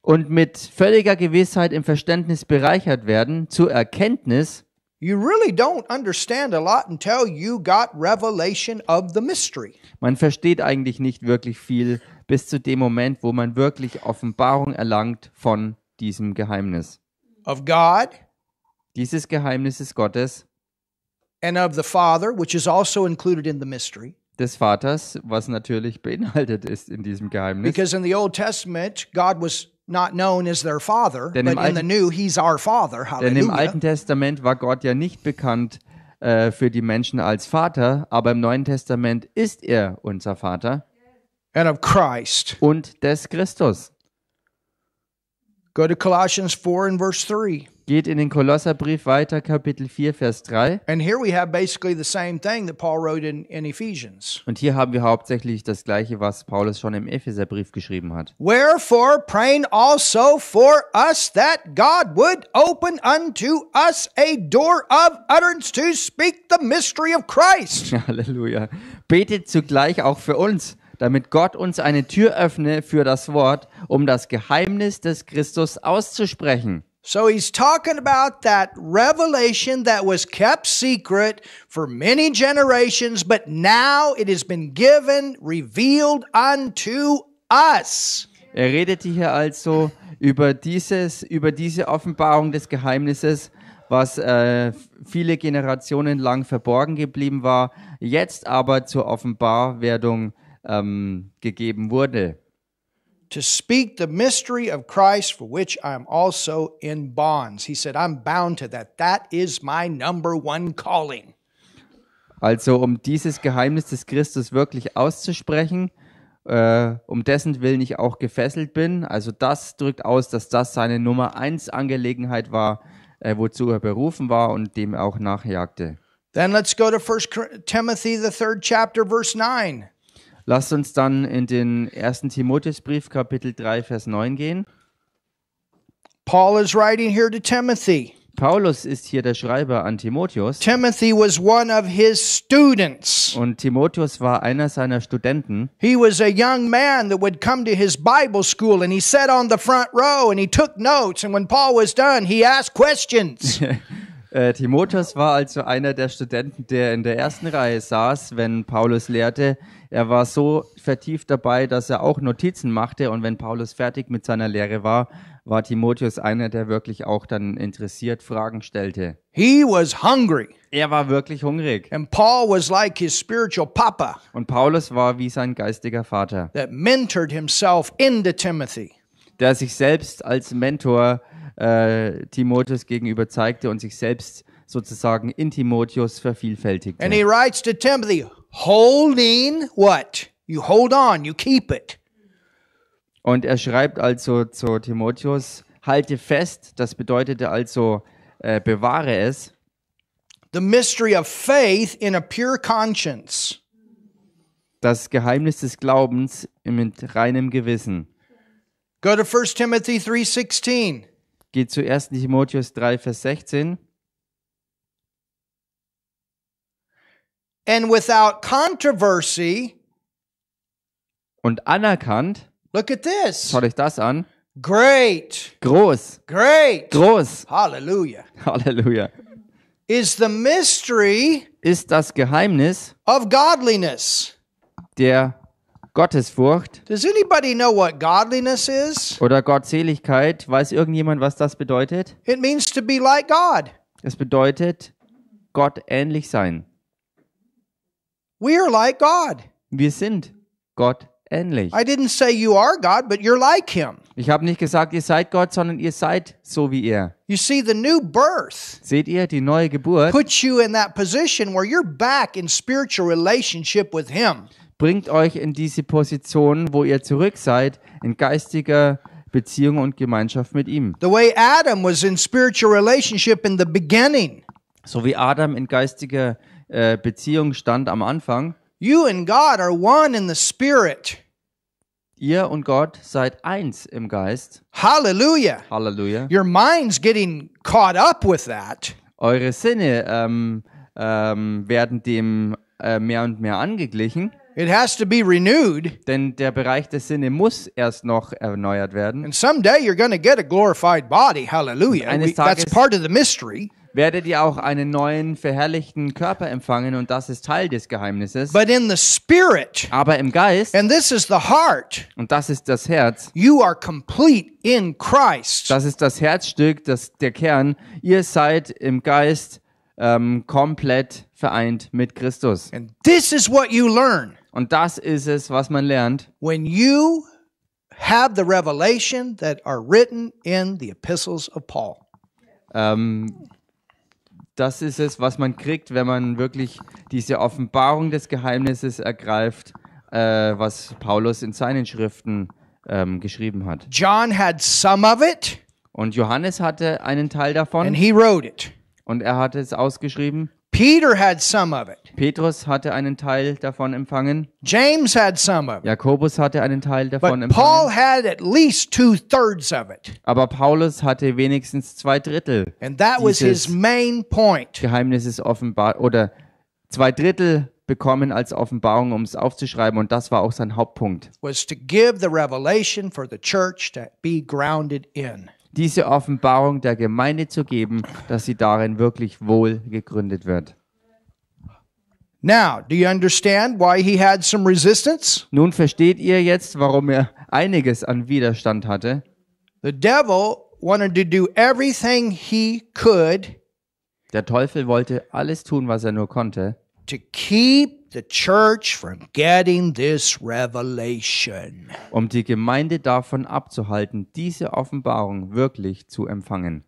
Speaker 2: und mit völliger Gewissheit im Verständnis bereichert werden zur Erkenntnis You really
Speaker 1: don't understand a lot until you got revelation of the mystery.
Speaker 2: Man versteht eigentlich nicht wirklich viel bis zu dem Moment, wo man wirklich Offenbarung erlangt von diesem Geheimnis. Of God. Dieses Geheimnis ist Gottes.
Speaker 1: And of the Father, which is also included in the mystery.
Speaker 2: Des Vaters, was natürlich beinhaltet ist in diesem Geheimnis. Because
Speaker 1: in the Old Testament, God was not known as their father, denn but in the new he's our father. Hallelujah. Denn im Alten
Speaker 2: Testament war Gott ja nicht bekannt äh, für die Menschen als Vater, aber im Neuen Testament ist er unser Vater. And of Christ. Und des Christus. Go to Colossians 4 and verse 3 geht in den Kolosserbrief weiter, Kapitel 4, Vers 3. Und hier haben wir hauptsächlich das gleiche, was Paulus schon im Epheserbrief geschrieben hat.
Speaker 1: Wherefore praying also for us that God would open unto us a door of utterance to speak the mystery of Christ.
Speaker 2: *laughs* Halleluja. Betet zugleich auch für uns damit Gott uns eine Tür öffne für das Wort, um das Geheimnis des Christus auszusprechen.
Speaker 1: So he's talking about that revelation that was kept secret for many generations, but now it has been given, revealed unto us.
Speaker 2: Er redete hier also über dieses, über diese Offenbarung des Geheimnisses, was äh, viele Generationen lang verborgen geblieben war, jetzt aber zur Offenbarwerdung ähm, gegeben wurde
Speaker 1: to speak the mystery of Christ for which I am also in bonds. He said, I'm bound to that. That is my number one calling.
Speaker 2: Also um dieses Geheimnis des Christus wirklich auszusprechen, äh, um dessen Willen ich auch gefesselt bin. Also das drückt aus, dass das seine Nummer eins Angelegenheit war, äh, wozu er berufen war und dem auch nachjagte. Then let's go to 1 Timothy the third chapter verse 9. Lasst uns dann in den ersten Timotheusbrief, Kapitel 3, Vers 9 gehen. Paul is writing here to Timothy. Paulus ist hier der Schreiber an Timotheus. Timothy was one of his students. Und Timotheus war einer seiner Studenten.
Speaker 1: He was a young man that would come to his Bible school and he sat on the front row and he took notes and when Paul was done he asked questions.
Speaker 2: *laughs* Äh, Timotheus war also einer der Studenten, der in der ersten Reihe saß, wenn Paulus lehrte. Er war so vertieft dabei, dass er auch Notizen machte und wenn Paulus fertig mit seiner Lehre war, war Timotheus einer, der wirklich auch dann interessiert Fragen stellte. He was hungry. Er war wirklich hungrig. And Paul was like his spiritual papa. Und Paulus war wie sein geistiger Vater. That mentored himself into Timothy der sich selbst als Mentor äh, Timotheus gegenüber zeigte und sich selbst sozusagen in Timotheus vervielfältigte. And
Speaker 1: he writes to Timothy, holding what? You
Speaker 2: hold on, you keep it. Und er schreibt also zu Timotheus, halte fest, das bedeutete also äh, bewahre es. The mystery of faith in a pure conscience. Das Geheimnis des Glaubens mit reinem Gewissen. Go to 1 Timothy 3:16. Geht zu 1. Timotheus 3 Vers 16. And without controversy und anerkannt. Look at this. Schaut euch das an. Great. Groß. Great. Groß. Halleluja. *laughs* Halleluja. Is the mystery
Speaker 1: ist das Geheimnis of godliness.
Speaker 2: Der Gottesfurcht
Speaker 1: Does anybody know what godliness is?
Speaker 2: oder Gottseligkeit, weiß irgendjemand, was das bedeutet? It means to be like God. Es bedeutet Gott ähnlich sein. We are like God. Wir sind Gott ähnlich. I didn't say you are God, but you're like him. Ich habe nicht gesagt, ihr seid Gott, sondern ihr seid so wie er. You see the new birth Seht ihr die neue Geburt? puts you in that position where you're back in spiritual relationship with him bringt euch in diese Position, wo ihr zurück seid, in geistiger Beziehung und Gemeinschaft mit ihm. The way Adam was in spiritual relationship in the beginning. So wie Adam in geistiger äh, Beziehung stand am Anfang. You and God are one in the spirit. Ihr und Gott seid eins im Geist. Hallelujah. Hallelujah. Your mind's getting caught up with that. Eure Sinne ähm, ähm, werden dem äh, mehr und mehr angeglichen. It has to be renewed. Denn der Bereich der Sinne muss erst noch erneuert werden. And someday you're going to get a glorified body. Hallelujah. We, that's part of the mystery. Werdet ihr auch einen neuen verherrlichten Körper empfangen und das ist Teil des Geheimnisses. But in the spirit. Aber im Geist. And this is the heart. Und das ist das Herz. You are complete in Christ. Das ist das Herzstück, das der Kern. Ihr seid im Geist ähm, komplett vereint mit Christus. And this is what you learn. Und das ist es, was man lernt. When you have the revelation that are written in the epistles of Paul. Ähm, das ist es, was man kriegt, wenn man wirklich diese Offenbarung des Geheimnisses ergreift, äh, was Paulus in seinen Schriften ähm, geschrieben hat. John had some of it, Und Johannes hatte einen Teil davon and he wrote it. und er hat es ausgeschrieben. Peter had some of it. Petrus hatte einen Teil davon empfangen. James had some of it. Jakobus hatte einen Teil davon But empfangen. Paul had at least two thirds of it. Aber Paulus hatte wenigstens zwei Drittel. And that was his main point. Geheimnis ist offenbar oder zwei Drittel bekommen als Offenbarung, um es aufzuschreiben, und das war auch sein Hauptpunkt.
Speaker 1: Was to give the revelation for the church to be grounded in
Speaker 2: diese Offenbarung der Gemeinde zu geben, dass sie darin wirklich wohl gegründet wird. Now, do you understand why he had some resistance? Nun versteht ihr jetzt, warum er einiges an Widerstand hatte. The devil wanted to do everything he could. Der Teufel wollte alles tun, was er nur konnte. To keep the church from getting this revelation. Um die Gemeinde davon abzuhalten, diese Offenbarung wirklich zu empfangen.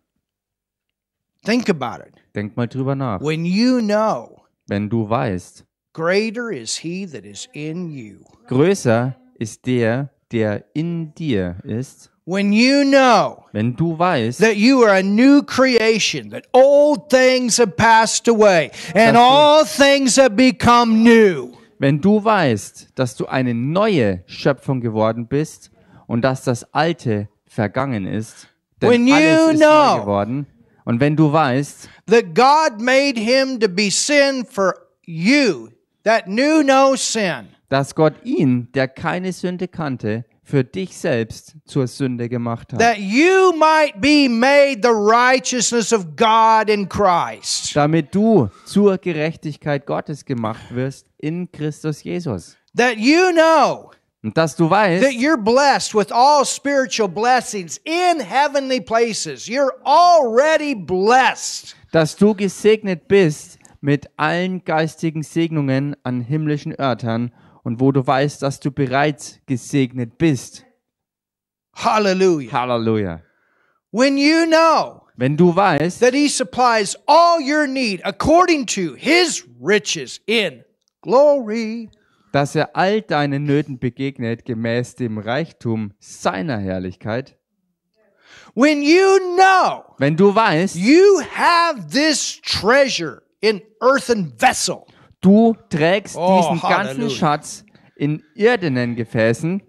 Speaker 2: Think about it. Denk mal drüber nach. When you know, wenn du weißt,
Speaker 1: greater is he that is in you.
Speaker 2: Größer ist der, der in dir ist. When you know wenn du weißt, that you are a new creation, that old things have passed away and all things have become new. Wenn du weißt, dass du eine neue Schöpfung geworden bist und dass das Alte vergangen ist, denn When alles ist neu geworden. Und wenn du weißt, that God made him to be sin for you, that knew no sin. dass Gott ihn, der keine Sünde kannte, für dich selbst zur Sünde gemacht hat. That you
Speaker 1: might be made the righteousness of God in Christ.
Speaker 2: Damit du zur Gerechtigkeit Gottes gemacht wirst in Christus Jesus.
Speaker 1: That you know und dass du weißt, that you're blessed with all spiritual blessings in heavenly places. You're already blessed.
Speaker 2: Dass du gesegnet bist mit allen geistigen Segnungen an himmlischen Örtern und wo du weißt, dass du bereits gesegnet bist. Hallelujah. Halleluja.
Speaker 1: When you know wenn du weißt, that he
Speaker 2: supplies all your need according to his riches in glory, dass er all deinen Nöten begegnet gemäß dem Reichtum seiner Herrlichkeit. When
Speaker 1: you know,
Speaker 2: wenn du weißt,
Speaker 1: you have this treasure in
Speaker 2: earthen vessel Du trägst oh, diesen Halleluja. ganzen Schatz in irdenen Gefäßen.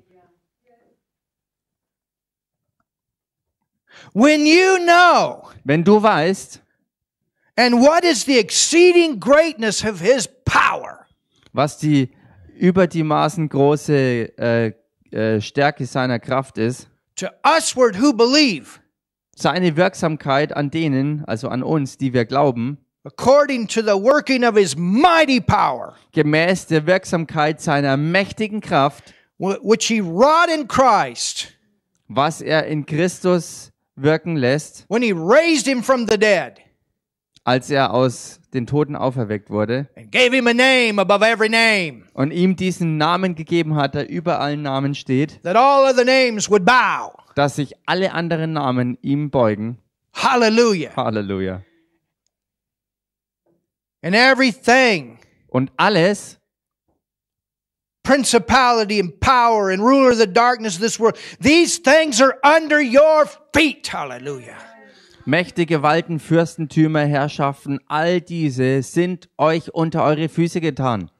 Speaker 2: When you know, wenn du weißt, and what is the exceeding
Speaker 1: greatness of his power,
Speaker 2: was die über die Maßen große äh, äh, Stärke seiner Kraft ist, to usward who believe, seine Wirksamkeit an denen, also an uns, die wir glauben, According to the working of his mighty power. Gemäß der Wirksamkeit seiner mächtigen Kraft. Which he wrought in Christ. Was er in Christus wirken lässt. When he raised him from the dead. Als er aus den Toten auferweckt wurde. gave him a name above every name. Und ihm diesen Namen gegeben hat, der über allen Namen steht. That all other names would bow. Dass sich alle anderen Namen ihm beugen. Halleluja! Halleluja. And everything. Und alles. Principality
Speaker 1: and power and ruler of the darkness of this world. These things are under your feet. Hallelujah.
Speaker 2: Mächte, Gewalten, Fürstentümer, Herrschaften, all diese sind euch unter eure Füße getan.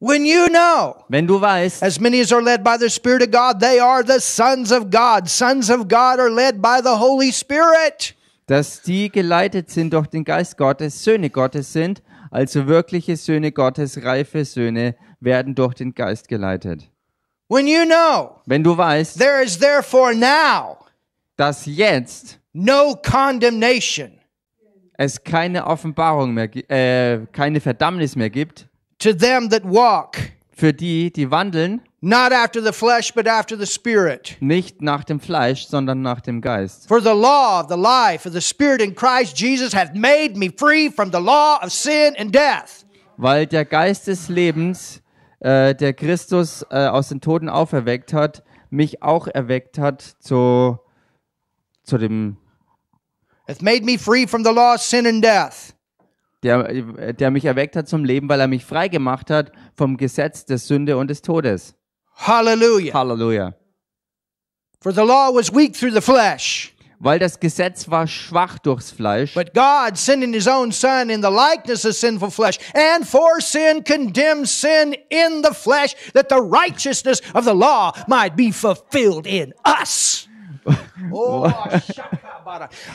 Speaker 1: When you know,
Speaker 2: wenn du weißt, as many as are
Speaker 1: led by the Spirit of God, they are the sons of God. Sons of God are led by the Holy Spirit.
Speaker 2: Dass die geleitet sind durch den Geist Gottes, Söhne Gottes sind also wirkliche Söhne Gottes, reife Söhne, werden durch den Geist geleitet. When you know, Wenn du weißt, there is therefore now dass jetzt no condemnation es keine Offenbarung mehr, äh, keine Verdammnis mehr gibt, to them that walk für die, die wandeln, not after the flesh, but after the spirit. nicht nach dem Fleisch, sondern nach dem Geist. For the law
Speaker 1: of the life of the spirit in Christ Jesus hath made me free from the law of sin and death.
Speaker 2: Weil der Geist des Lebens, äh, der Christus äh, aus den Toten auferweckt hat, mich auch erweckt hat zu, zu dem. Hath made me free from the law of sin and death der, der mich erweckt hat zum Leben, weil er mich frei gemacht hat vom Gesetz der Sünde und des Todes. Halleluja. Halleluja. For the law was weak through the flesh. Weil das
Speaker 1: Gesetz war schwach durchs Fleisch. But God sending his own son in the likeness of sinful flesh and for sin condemned sin in the flesh that the righteousness of the law might be fulfilled in us. *laughs*
Speaker 2: Oh, *laughs*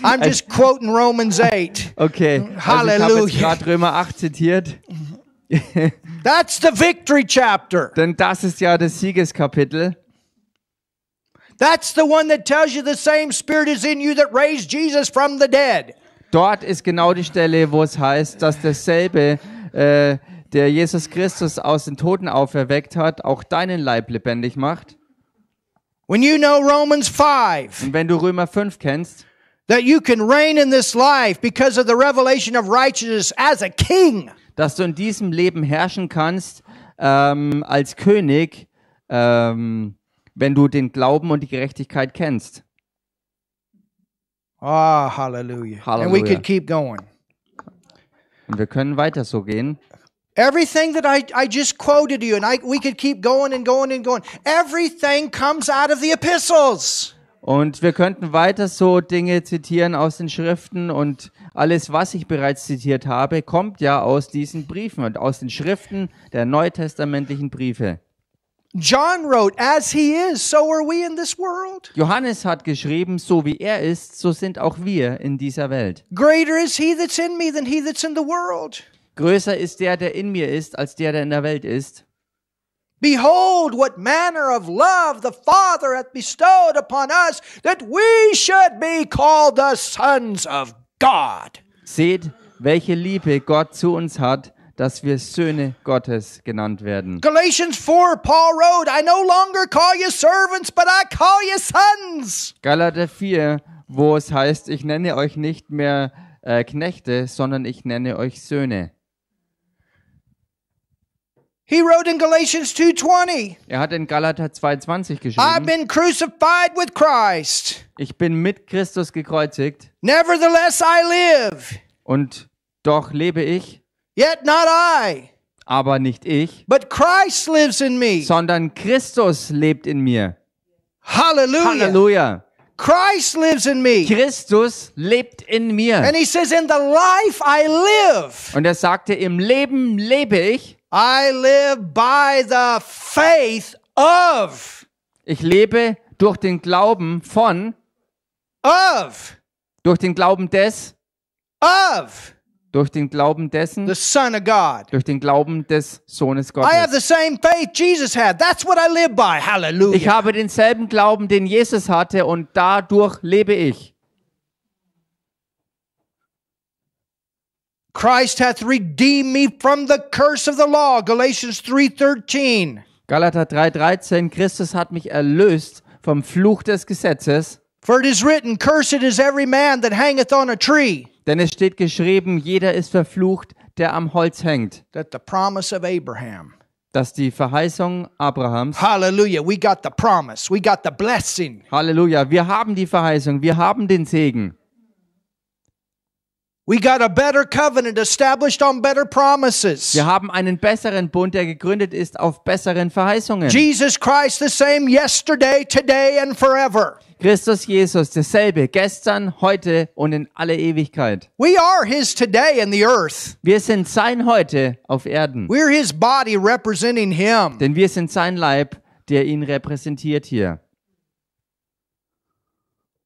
Speaker 2: I'm just quoting Romans 8. Okay. Hallelujah. Also ich habe gerade Römer 8 zitiert. *laughs* That's the victory chapter. Denn das ist ja das
Speaker 1: Siegeskapitel. That's the one that tells you the same spirit is in you that raised Jesus from the dead.
Speaker 2: Dort ist genau die Stelle, wo es heißt, dass derselbe äh, der Jesus Christus aus den Toten auferweckt hat, auch deinen Leib lebendig macht. When you know Romans 5. Und wenn du Römer 5 kennst, That you can reign in this life because of the revelation of righteousness as a king. Dass du in diesem Leben herrschen kannst ähm, als König, ähm, wenn du den Glauben und die Gerechtigkeit kennst. Ah, oh, hallelujah. hallelujah. And we could keep going. Und wir können weiter so gehen.
Speaker 1: Everything that I, I just quoted you, and I, we could keep going and going and going. Everything comes out of the epistles.
Speaker 2: Und wir könnten weiter so Dinge zitieren aus den Schriften und alles, was ich bereits zitiert habe, kommt ja aus diesen Briefen und aus den Schriften der neutestamentlichen Briefe. John wrote,
Speaker 1: as he is, so are we in this world.
Speaker 2: Johannes hat geschrieben, so wie er ist, so sind auch wir in dieser Welt.
Speaker 1: Greater is he that's in me than he that's in the world.
Speaker 2: Größer ist der, der in mir ist, als der, der in der Welt ist.
Speaker 1: Behold, what manner of love the Father hath bestowed upon us that we should be called the sons of
Speaker 2: God. Seht, welche Liebe Gott zu uns hat, dass wir Söhne Gottes genannt werden.
Speaker 1: Galatians 4, Paul wrote, I no longer call you servants, but I call you sons.
Speaker 2: Galater 4, wo es heißt, ich nenne euch nicht mehr äh, Knechte, sondern ich nenne euch Söhne.
Speaker 1: He wrote in Galatians 2:20.
Speaker 2: Er hat in Galater 2:20 geschrieben. I've been crucified with Christ. Ich bin mit Christus gekreuzigt. Nevertheless I live. Und doch lebe ich. Yet not I. Aber nicht ich. But Christ lives in me. Sondern Christus lebt in mir. Halleluja. Halleluja. Christ lives in me. Christus lebt in mir. And he
Speaker 1: says in the life I live.
Speaker 2: Und er sagte im Leben lebe ich. I live by the faith of. Ich lebe durch den Glauben von. Of. Durch den Glauben des. Of. Durch den Glauben dessen. The Son of God. Durch den Glauben des Sohnes Gottes. I have the same faith Jesus had. That's what I live by. Hallelujah. Ich habe denselben Glauben, den Jesus hatte, und dadurch lebe ich. Christ hath redeemed me from the curse of the law. Galatians 3:13. Galater 3:13 Christus hat mich erlöst vom Fluch des Gesetzes. For it is written, cursed is every man that hangeth on a tree. Denn es steht geschrieben, jeder ist verflucht, der am Holz hängt.
Speaker 1: That the promise of Abraham
Speaker 2: dass die Verheißung Abrahams. Halleluja, we got the promise, we got the blessing. Halleluja, wir haben die Verheißung, wir haben den Segen. We got a better covenant established on better promises. Wir haben einen besseren Bund, der gegründet ist auf besseren Verheißungen. Jesus Christ the same yesterday, today and forever. Christus Jesus dasselbe gestern, heute und in alle Ewigkeit. We are his today in the earth. Wir sind sein heute auf Erden. We're his body representing him. Denn wir sind sein Leib, der ihn repräsentiert hier.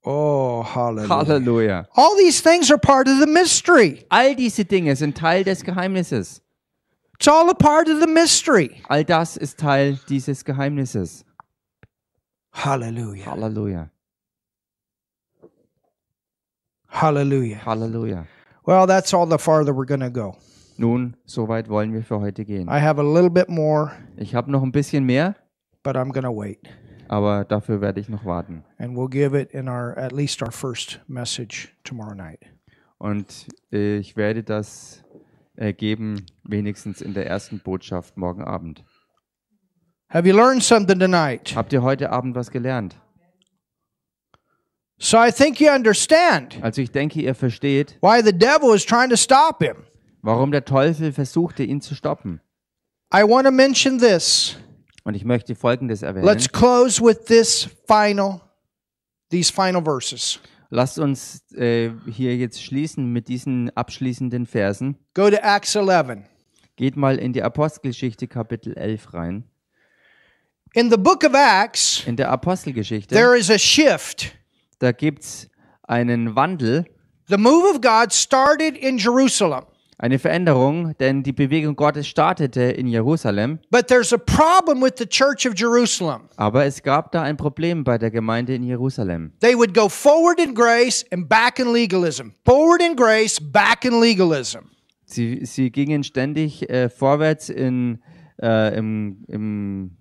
Speaker 2: Oh, hallelujah! Halleluja. All these things are part of the mystery. All diese Dinge sind Teil des Geheimnisses. It's all a part of the mystery. All das ist Teil dieses Geheimnisses. Hallelujah. Hallelujah. Hallelujah. Hallelujah.
Speaker 1: Well, that's all the farther we're going to go.
Speaker 2: Nun, soweit wollen wir für heute gehen. I have a little bit more, ich habe noch ein bisschen mehr, but I'm going to wait. aber dafür werde ich noch warten.
Speaker 1: And we'll give it in our at least our first message tomorrow night.
Speaker 2: Und äh, ich werde das äh, geben wenigstens in der ersten Botschaft morgen Abend. Have you learned something tonight? Habt ihr heute Abend was gelernt? So I think you understand. Also ich denke, ihr versteht. Why the devil is trying to stop him. Warum der Teufel versuchte ihn zu stoppen. I want to mention this. Und ich möchte folgendes erwähnen. Let's close with this final these final verses. Lasst uns äh, hier jetzt schließen mit diesen abschließenden Versen. Go to Acts 11. Geht mal in die Apostelgeschichte Kapitel 11 rein. In the book of Acts, in der Apostelgeschichte, there is a shift. Da gibt's einen Wandel. The move of God started in Jerusalem eine Veränderung, denn die Bewegung Gottes startete in Jerusalem. Aber es gab da ein Problem bei der Gemeinde in Jerusalem. They would go forward in grace and
Speaker 1: back in legalism. Forward in grace, back in legalism.
Speaker 2: Sie, sie gingen ständig äh, vorwärts in äh, im, im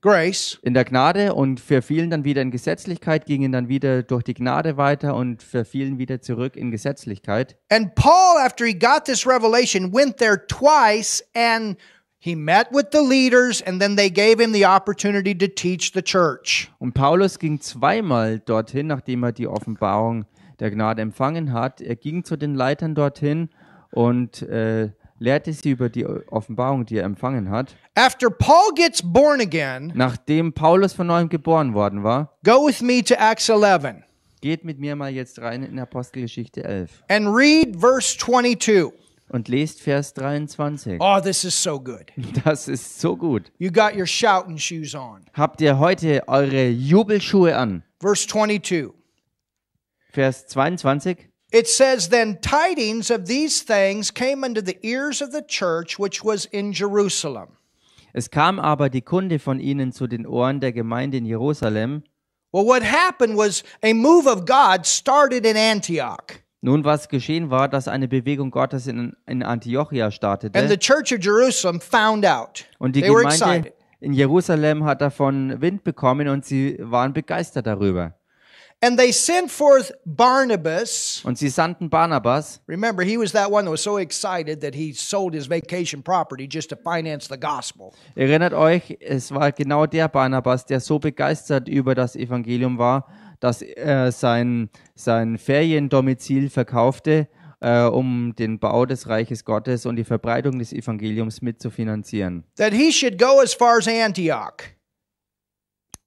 Speaker 2: grace, in der Gnade und verfielen dann wieder in Gesetzlichkeit, gingen dann wieder durch die Gnade weiter und verfielen wieder zurück in Gesetzlichkeit. and Paul, after he got this revelation, went there
Speaker 1: twice and he met with the leaders, and then they gave him the opportunity to
Speaker 2: teach the church. Und Paulus ging zweimal dorthin, nachdem er die Offenbarung der Gnade empfangen hat. Er ging zu den Leitern dorthin und äh, lehrte sie über die Offenbarung, die er empfangen hat. After Paul gets born again, nachdem Paulus von neuem geboren worden war, go with me to Acts 11. Geht mit mir mal jetzt rein in Apostelgeschichte 11. And read verse 22. Und lest Vers 23.
Speaker 1: Oh, this is so good.
Speaker 2: *laughs* Das ist so gut.
Speaker 1: You got your shouting shoes on.
Speaker 2: Habt ihr heute eure Jubelschuhe an? Verse 22. Vers 22.
Speaker 1: It says, Then tidings of these things came unto the ears of the church which was in Jerusalem.
Speaker 2: Es kam aber die Kunde von ihnen zu den Ohren der Gemeinde in Jerusalem. Well, what happened was a move of God started in Antioch. Nun, was geschehen war, dass eine Bewegung Gottes in, in Antiochia startete. And the
Speaker 1: church of Jerusalem found out. Und die They Gemeinde
Speaker 2: in Jerusalem hat davon Wind bekommen und sie waren begeistert darüber.
Speaker 1: And they sent forth Barnabas.
Speaker 2: Und sie sandten Barnabas.
Speaker 1: Remember, he was that one that was so excited that he sold his vacation property just to finance the gospel.
Speaker 2: Erinnert euch, es war genau der Barnabas, der so begeistert über das Evangelium war, dass er sein sein Feriendomizil verkaufte, äh, um den Bau des Reiches Gottes und die Verbreitung des Evangeliums mitzufinanzieren.
Speaker 1: That he should go as far as Antioch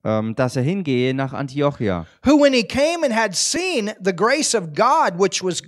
Speaker 2: ähm, dass er hingehe nach Antiochia.
Speaker 1: Who when he came and had seen the grace of God which was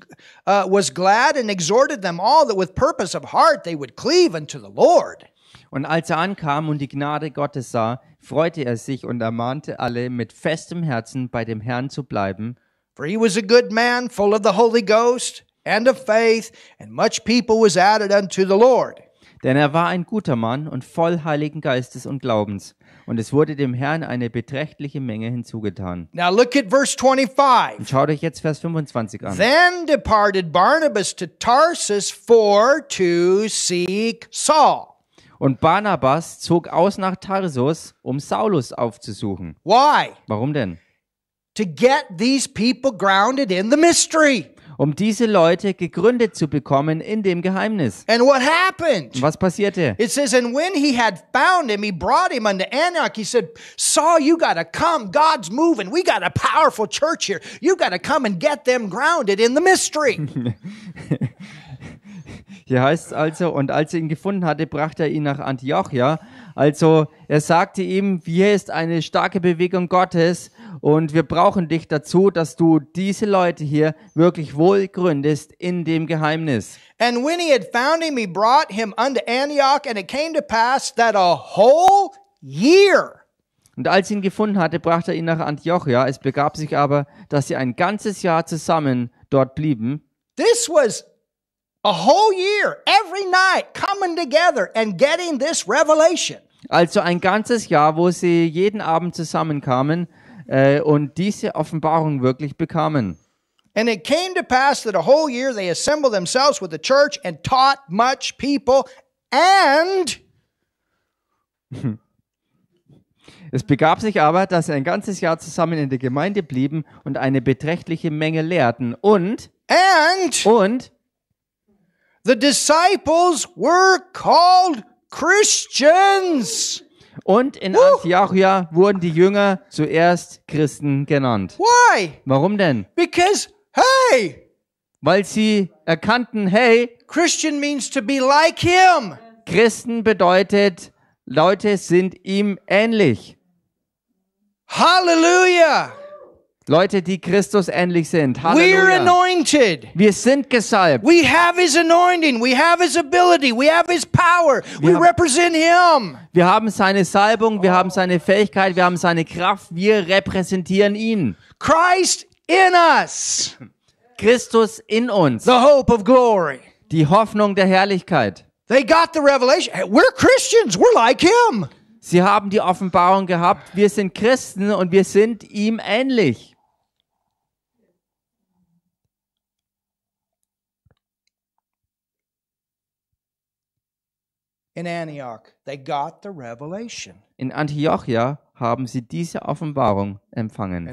Speaker 1: uh, was glad and exhorted them all that with purpose of heart they
Speaker 2: would cleave unto the Lord. Und als er ankam und die Gnade Gottes sah, freute er sich und ermahnte alle mit festem Herzen bei dem Herrn zu bleiben. For he was a good man, full of the Holy Ghost and of faith, and much people was added unto the Lord. Denn er war ein guter Mann und voll Heiligen Geistes und Glaubens. Und es wurde dem Herrn eine beträchtliche Menge hinzugetan.
Speaker 1: Now look at verse 25.
Speaker 2: Und schaut euch jetzt Vers 25 an. Then departed Barnabas to Tarsus for to seek Saul. Und Barnabas zog aus nach Tarsus, um Saulus aufzusuchen. Why? Warum denn? To get these people grounded in the mystery um diese Leute gegründet zu bekommen in dem Geheimnis. And what happened? Und was passierte? It says, and when he had found him, he brought him unto Antioch. He said,
Speaker 1: Saul, you gotta come. God's moving. We got a powerful church here. You gotta come and get them grounded in the mystery. *laughs*
Speaker 2: Hier heißt es also, und als er ihn gefunden hatte, brachte er ihn nach Antiochia. Also er sagte ihm, hier ist eine starke Bewegung Gottes und wir brauchen dich dazu, dass du diese Leute hier wirklich wohl gründest in dem Geheimnis.
Speaker 1: And when he had found him, he brought him
Speaker 2: unto Antioch, and it came to pass that a whole year und als ihn gefunden hatte, brachte er ihn nach Antiochia. Es begab sich aber, dass sie ein ganzes Jahr zusammen dort blieben. This was
Speaker 1: a whole year, every night coming together and getting this revelation.
Speaker 2: Also ein ganzes Jahr, wo sie jeden Abend zusammenkamen äh, und diese Offenbarung wirklich bekamen. And it came to pass that a whole year they assembled themselves with the church and taught much people
Speaker 1: and
Speaker 2: *laughs* Es begab sich aber, dass sie ein ganzes Jahr zusammen in der Gemeinde blieben und eine beträchtliche Menge lehrten und and und the disciples were called Christians. Und in uh. Antiochia wurden die Jünger zuerst Christen genannt. Why? Warum denn? Because, hey! Weil sie erkannten, hey, Christian means to be like him. Christen bedeutet, Leute sind ihm ähnlich. Halleluja! Leute, die Christus ähnlich sind. Halleluja. We're anointed. Wir sind gesalbt. We have his anointing, we have his ability, we have his power. Wir we represent him. Wir haben seine Salbung, wir haben seine Fähigkeit, wir haben seine Kraft, wir repräsentieren ihn. Christ in us. Christus in uns. The hope of glory. Die Hoffnung der Herrlichkeit. They got the revelation. We're Christians, we're like him. Sie haben die Offenbarung gehabt, wir sind Christen und wir sind ihm ähnlich. In Antiochia haben sie diese Offenbarung empfangen.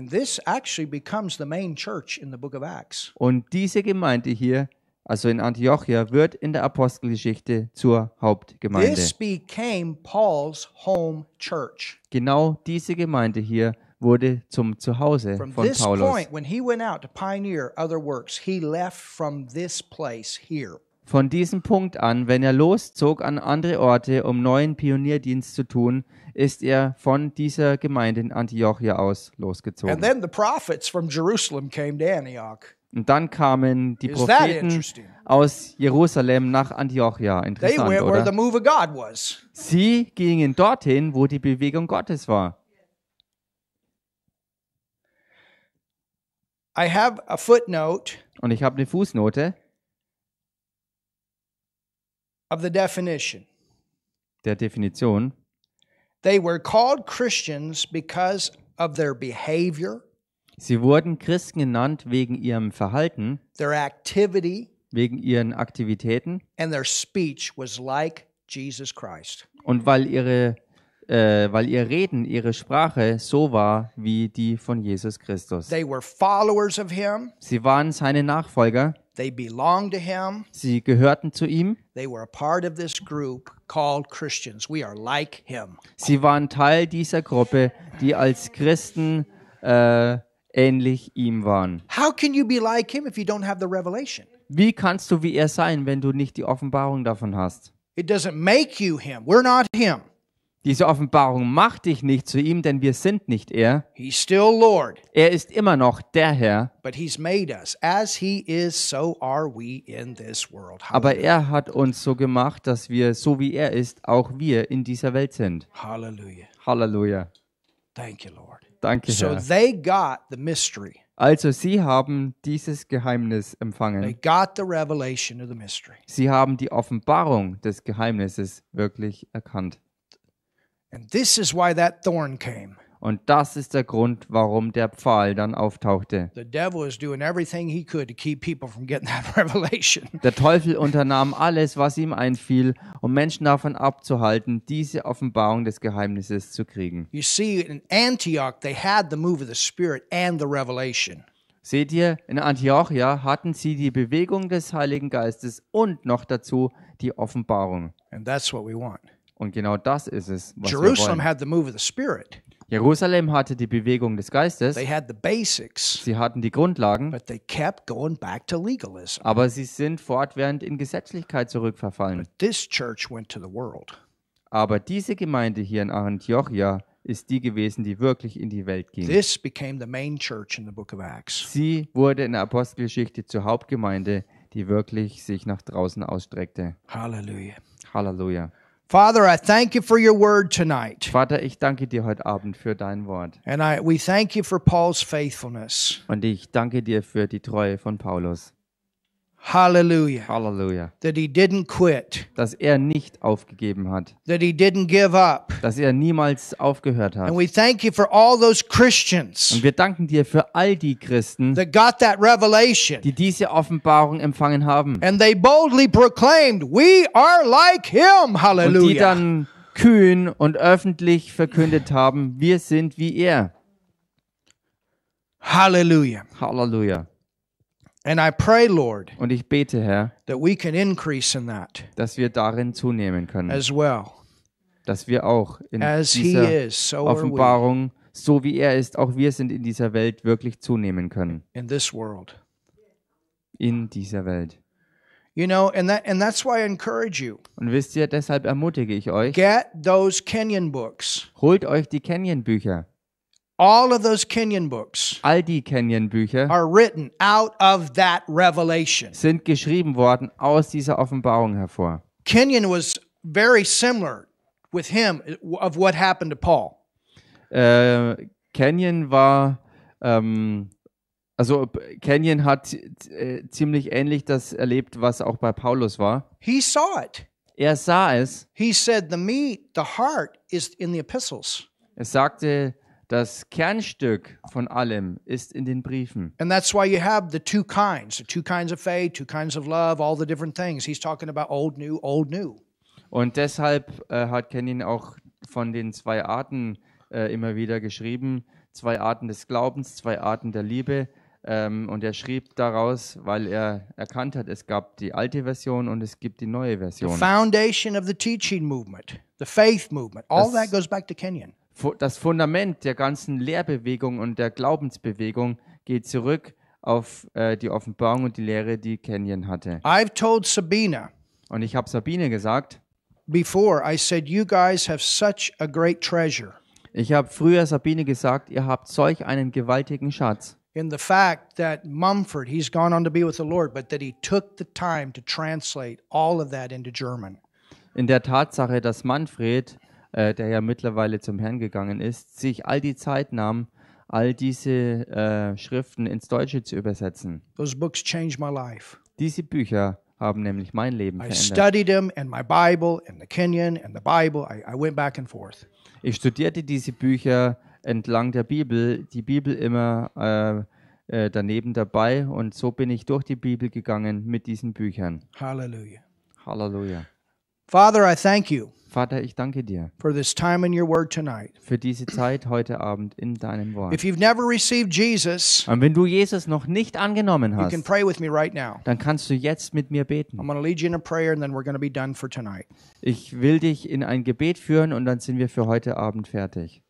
Speaker 2: Und diese Gemeinde hier, also in Antiochia, wird in der Apostelgeschichte zur Hauptgemeinde. Genau diese Gemeinde hier wurde zum Zuhause von Paulus. Point,
Speaker 1: when he went out to pioneer other works, he left from this place here.
Speaker 2: Von diesem Punkt an, wenn er loszog an andere Orte, um neuen Pionierdienst zu tun, ist er von dieser Gemeinde in Antiochia aus losgezogen. And
Speaker 1: then the prophets from Jerusalem came to Antioch.
Speaker 2: Und dann kamen die Propheten aus Jerusalem nach Antiochia. Interessant,
Speaker 1: oder?
Speaker 2: Sie gingen dorthin, wo die Bewegung Gottes war. Und ich habe eine Fußnote
Speaker 1: of the definition.
Speaker 2: Der Definition.
Speaker 1: They were called Christians because of their behavior.
Speaker 2: Sie wurden Christen genannt wegen ihrem Verhalten,
Speaker 1: their activity,
Speaker 2: wegen ihren Aktivitäten
Speaker 1: and their speech was like Jesus Christ.
Speaker 2: und weil ihre äh, weil ihr Reden, ihre Sprache so war wie die von Jesus Christus.
Speaker 1: They were followers of him.
Speaker 2: Sie waren seine Nachfolger.
Speaker 1: They belonged to him.
Speaker 2: Sie gehörten zu ihm.
Speaker 1: They were a part of this group called Christians. We are like him.
Speaker 2: Sie waren Teil dieser Gruppe, die als Christen äh, ähnlich ihm waren.
Speaker 1: How can you be like
Speaker 2: him if you don't have the revelation? Wie kannst du wie er sein, wenn du nicht die Offenbarung davon hast? It doesn't make you him. We're not him. Diese Offenbarung macht dich nicht zu ihm, denn wir sind nicht er. He's still Lord. Er ist immer noch der Herr. Aber er hat uns so gemacht, dass wir so wie er ist, auch wir in dieser Welt sind. Halleluja. Halleluja.
Speaker 1: Thank you Lord.
Speaker 2: Danke Herr. So
Speaker 1: they got the mystery.
Speaker 2: Also sie haben dieses Geheimnis empfangen. Sie haben die Offenbarung des Geheimnisses wirklich erkannt. And this is why that thorn came. Und das ist der Grund, warum der Pfahl dann auftauchte. *laughs* Der Teufel unternahm alles, was ihm einfiel, um Menschen davon abzuhalten, diese Offenbarung des Geheimnisses zu kriegen. Seht ihr, in Antiochia hatten sie die Bewegung des Heiligen Geistes und noch dazu die Offenbarung. Und das ist, was wir wollen. Und genau das ist es, was Jerusalem wir wollen. had
Speaker 1: the move of the Spirit.
Speaker 2: Jerusalem hatte die Bewegung des Geistes. They had the basics, Sie hatten die Grundlagen, but they kept going back to legalism. aber sie sind fortwährend in Gesetzlichkeit zurückverfallen. This church went to the world. Aber diese Gemeinde hier in Antiochia ist die gewesen, die wirklich in die Welt ging. This became the main church in the book of Acts. Sie wurde in der Apostelgeschichte zur Hauptgemeinde, die wirklich sich nach draußen ausstreckte.
Speaker 1: Halleluja.
Speaker 2: Halleluja. Father, I thank you for your word tonight. Vater, ich danke dir heute Abend für dein Wort. And I we thank you for Paul's faithfulness. Und ich danke dir für die Treue von Paulus. Hallelujah. Halleluja. That he didn't quit. Dass er nicht aufgegeben hat. That he didn't give up. Dass er niemals aufgehört hat. And we thank you for all those Christians. Und wir danken dir für all die Christen, that got that revelation. die diese Offenbarung empfangen haben. And they boldly proclaimed, we are like him. Hallelujah. Und die dann kühn und öffentlich verkündet haben, wir sind wie er. Halleluja. Halleluja. And I pray, Lord, und ich bete, Herr, that we can increase in that dass wir darin zunehmen können, as well. dass wir auch in as dieser is, so Offenbarung, so wie er ist, auch wir sind in dieser Welt wirklich zunehmen können.
Speaker 1: In, this world.
Speaker 2: in dieser Welt. You know, and that and that's why I encourage you. Und wisst ihr, deshalb ermutige ich euch. Get those Kenyan books. Holt euch die Kenyan Bücher. All of those Kenyon books All die Kenyon-Bücher are written out of that revelation. sind geschrieben worden aus dieser Offenbarung hervor. Kenyon was
Speaker 1: very similar with him of what happened to Paul.
Speaker 2: Äh, Kenyon war, ähm, also Kenyon hat äh, ziemlich ähnlich das erlebt, was auch bei Paulus war. He saw it. Er sah es. He said the meat, the heart is in the epistles. Er sagte, das Kernstück von allem ist in den Briefen. And that's why you have the two
Speaker 1: kinds, the two kinds of faith, two kinds of love, all the different things. He's talking about old, new, old, new.
Speaker 2: Und deshalb äh, hat Kenyon auch von den zwei Arten äh, immer wieder geschrieben, zwei Arten des Glaubens, zwei Arten der Liebe. Ähm, und er schrieb daraus, weil er erkannt hat, es gab die alte Version und es gibt die neue Version. The
Speaker 1: foundation of the teaching movement, the faith movement, all das, that goes back to Kenyon
Speaker 2: das Fundament der ganzen Lehrbewegung und der Glaubensbewegung geht zurück auf äh, die Offenbarung und die Lehre, die Kenyon hatte. I've told Sabina. Und ich habe Sabine gesagt. Before I said you guys have such a great treasure. Ich habe früher Sabine gesagt, ihr habt solch einen gewaltigen Schatz.
Speaker 1: In the fact that Mumford, he's gone on to be with the Lord, but that he took the time to translate all of that into German.
Speaker 2: In der Tatsache, dass Manfred äh, der ja mittlerweile zum Herrn gegangen ist, sich all die Zeit nahm, all diese äh, Schriften ins Deutsche zu übersetzen.
Speaker 1: Those books my life.
Speaker 2: Diese Bücher haben nämlich mein Leben verändert. Ich studierte diese Bücher entlang der Bibel, die Bibel immer äh, äh, daneben dabei und so bin ich durch die Bibel gegangen mit diesen Büchern. Halleluja. Halleluja. Father, I thank you. Vater, ich danke dir for this time in your word tonight. für diese Zeit heute Abend in deinem Wort. If
Speaker 1: you've never received Jesus,
Speaker 2: Und wenn du Jesus noch nicht angenommen you hast, can
Speaker 1: pray with me right now.
Speaker 2: dann kannst du jetzt mit mir beten. I'm going to lead you in a prayer and then we're going to be done for tonight. Ich will dich in ein Gebet führen und dann sind wir für heute Abend fertig.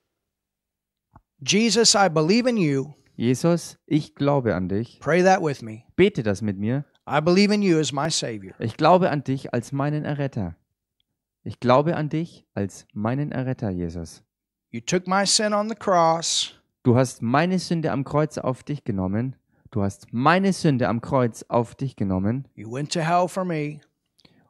Speaker 2: Jesus, I believe in you. Jesus, ich glaube an dich. Pray that with me. Bete das mit mir. I believe in you as my savior. Ich glaube an dich als meinen Erretter. Ich glaube an dich als meinen Erretter, Jesus. You took my sin on the cross. Du hast meine Sünde am Kreuz auf dich genommen. Du hast meine Sünde am Kreuz auf dich genommen. You went to hell for me.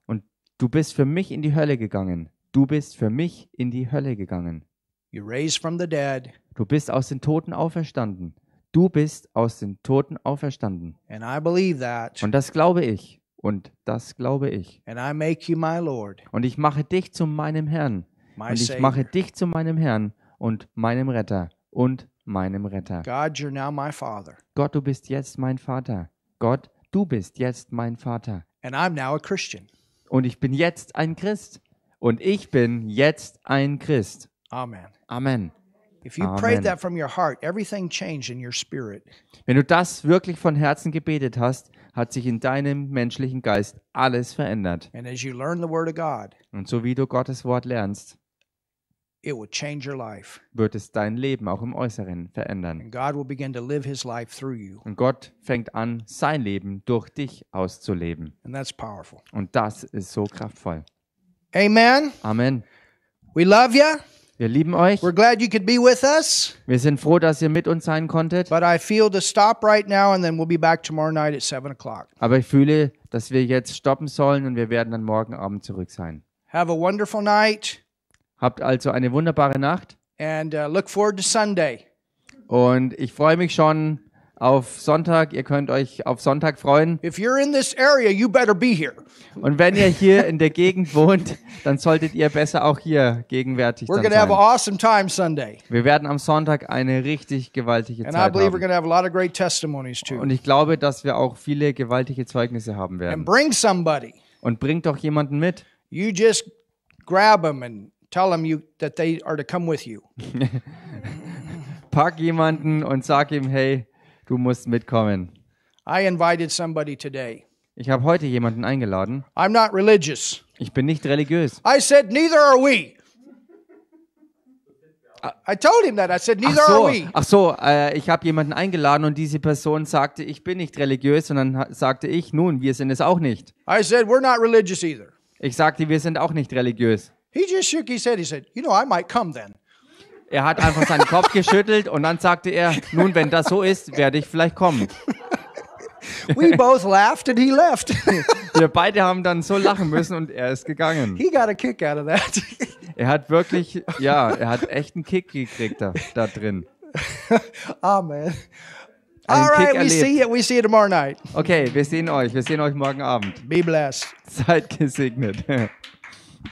Speaker 2: Und du bist für mich in die Hölle gegangen. Du bist für mich in die Hölle gegangen. You raised from the dead. Du bist aus den Toten auferstanden. Du bist aus den Toten auferstanden. And I believe that. Und das glaube ich. Und das glaube ich. Und ich mache dich zu meinem Herrn. My und ich Savior. mache dich zu meinem Herrn und meinem Retter und meinem Retter. God, Gott, du bist jetzt mein Vater. Gott, du bist jetzt mein Vater. Und ich bin jetzt ein Christ. Und ich bin jetzt ein Christ. Amen. Amen.
Speaker 1: Wenn
Speaker 2: du das wirklich von Herzen gebetet hast, hat sich in deinem menschlichen Geist alles verändert.
Speaker 1: Und
Speaker 2: so wie du Gottes Wort lernst,
Speaker 1: wird
Speaker 2: es dein Leben auch im Äußeren verändern. Und Gott fängt an, sein Leben durch dich auszuleben.
Speaker 1: Und
Speaker 2: das ist so kraftvoll. Amen. Amen. We love you. Wir lieben euch. We're glad you could be with us. Wir sind froh, dass ihr mit uns sein konntet.
Speaker 1: But I feel to stop right now and then we'll be back tomorrow night at 7 o'clock.
Speaker 2: Aber ich fühle, dass wir jetzt stoppen sollen und wir werden dann morgen Abend zurück sein.
Speaker 1: Have a wonderful night.
Speaker 2: Habt also eine wunderbare Nacht.
Speaker 1: And uh, look forward to Sunday.
Speaker 2: Und ich freue mich schon auf Sonntag. Ihr könnt euch auf Sonntag freuen. Area, Und wenn ihr hier in der Gegend wohnt, dann solltet ihr besser auch hier gegenwärtig we're dann
Speaker 1: sein. Awesome
Speaker 2: wir werden am Sonntag eine richtig gewaltige And Zeit
Speaker 1: haben. Und ich
Speaker 2: glaube, dass wir auch viele gewaltige Zeugnisse haben werden. Und bringt doch jemanden mit. You just
Speaker 1: grab them and tell them you that they are to come with you.
Speaker 2: *laughs* Pack jemanden und sag ihm, hey, Du musst mitkommen. I invited somebody today. Ich habe heute jemanden eingeladen. I'm not religious. Ich bin nicht religiös.
Speaker 1: I said neither are we. I told him that. I said neither ach so, are we.
Speaker 2: Ach so, äh, ich habe jemanden eingeladen und diese Person sagte, ich bin nicht religiös und dann sagte ich, nun, wir sind es auch nicht. I said we're not religious either. Ich sagte, wir sind auch nicht religiös.
Speaker 1: He just shook his head. He said, you know, I might come then.
Speaker 2: Er hat einfach seinen Kopf *laughs* geschüttelt und dann sagte er, nun, wenn das so ist, werde ich vielleicht kommen.
Speaker 1: *laughs* We both laughed and he left.
Speaker 2: *laughs* Wir beide haben dann so lachen müssen und er ist gegangen. He
Speaker 1: got a kick out of that.
Speaker 2: Er hat wirklich, ja, er hat echt einen Kick gekriegt da, da drin.
Speaker 1: Amen. oh, ah, man.
Speaker 2: All right, Kick we see
Speaker 1: you. We see you tomorrow night.
Speaker 2: Okay, wir sehen euch. Wir sehen euch morgen Abend. Be blessed. Seid gesegnet.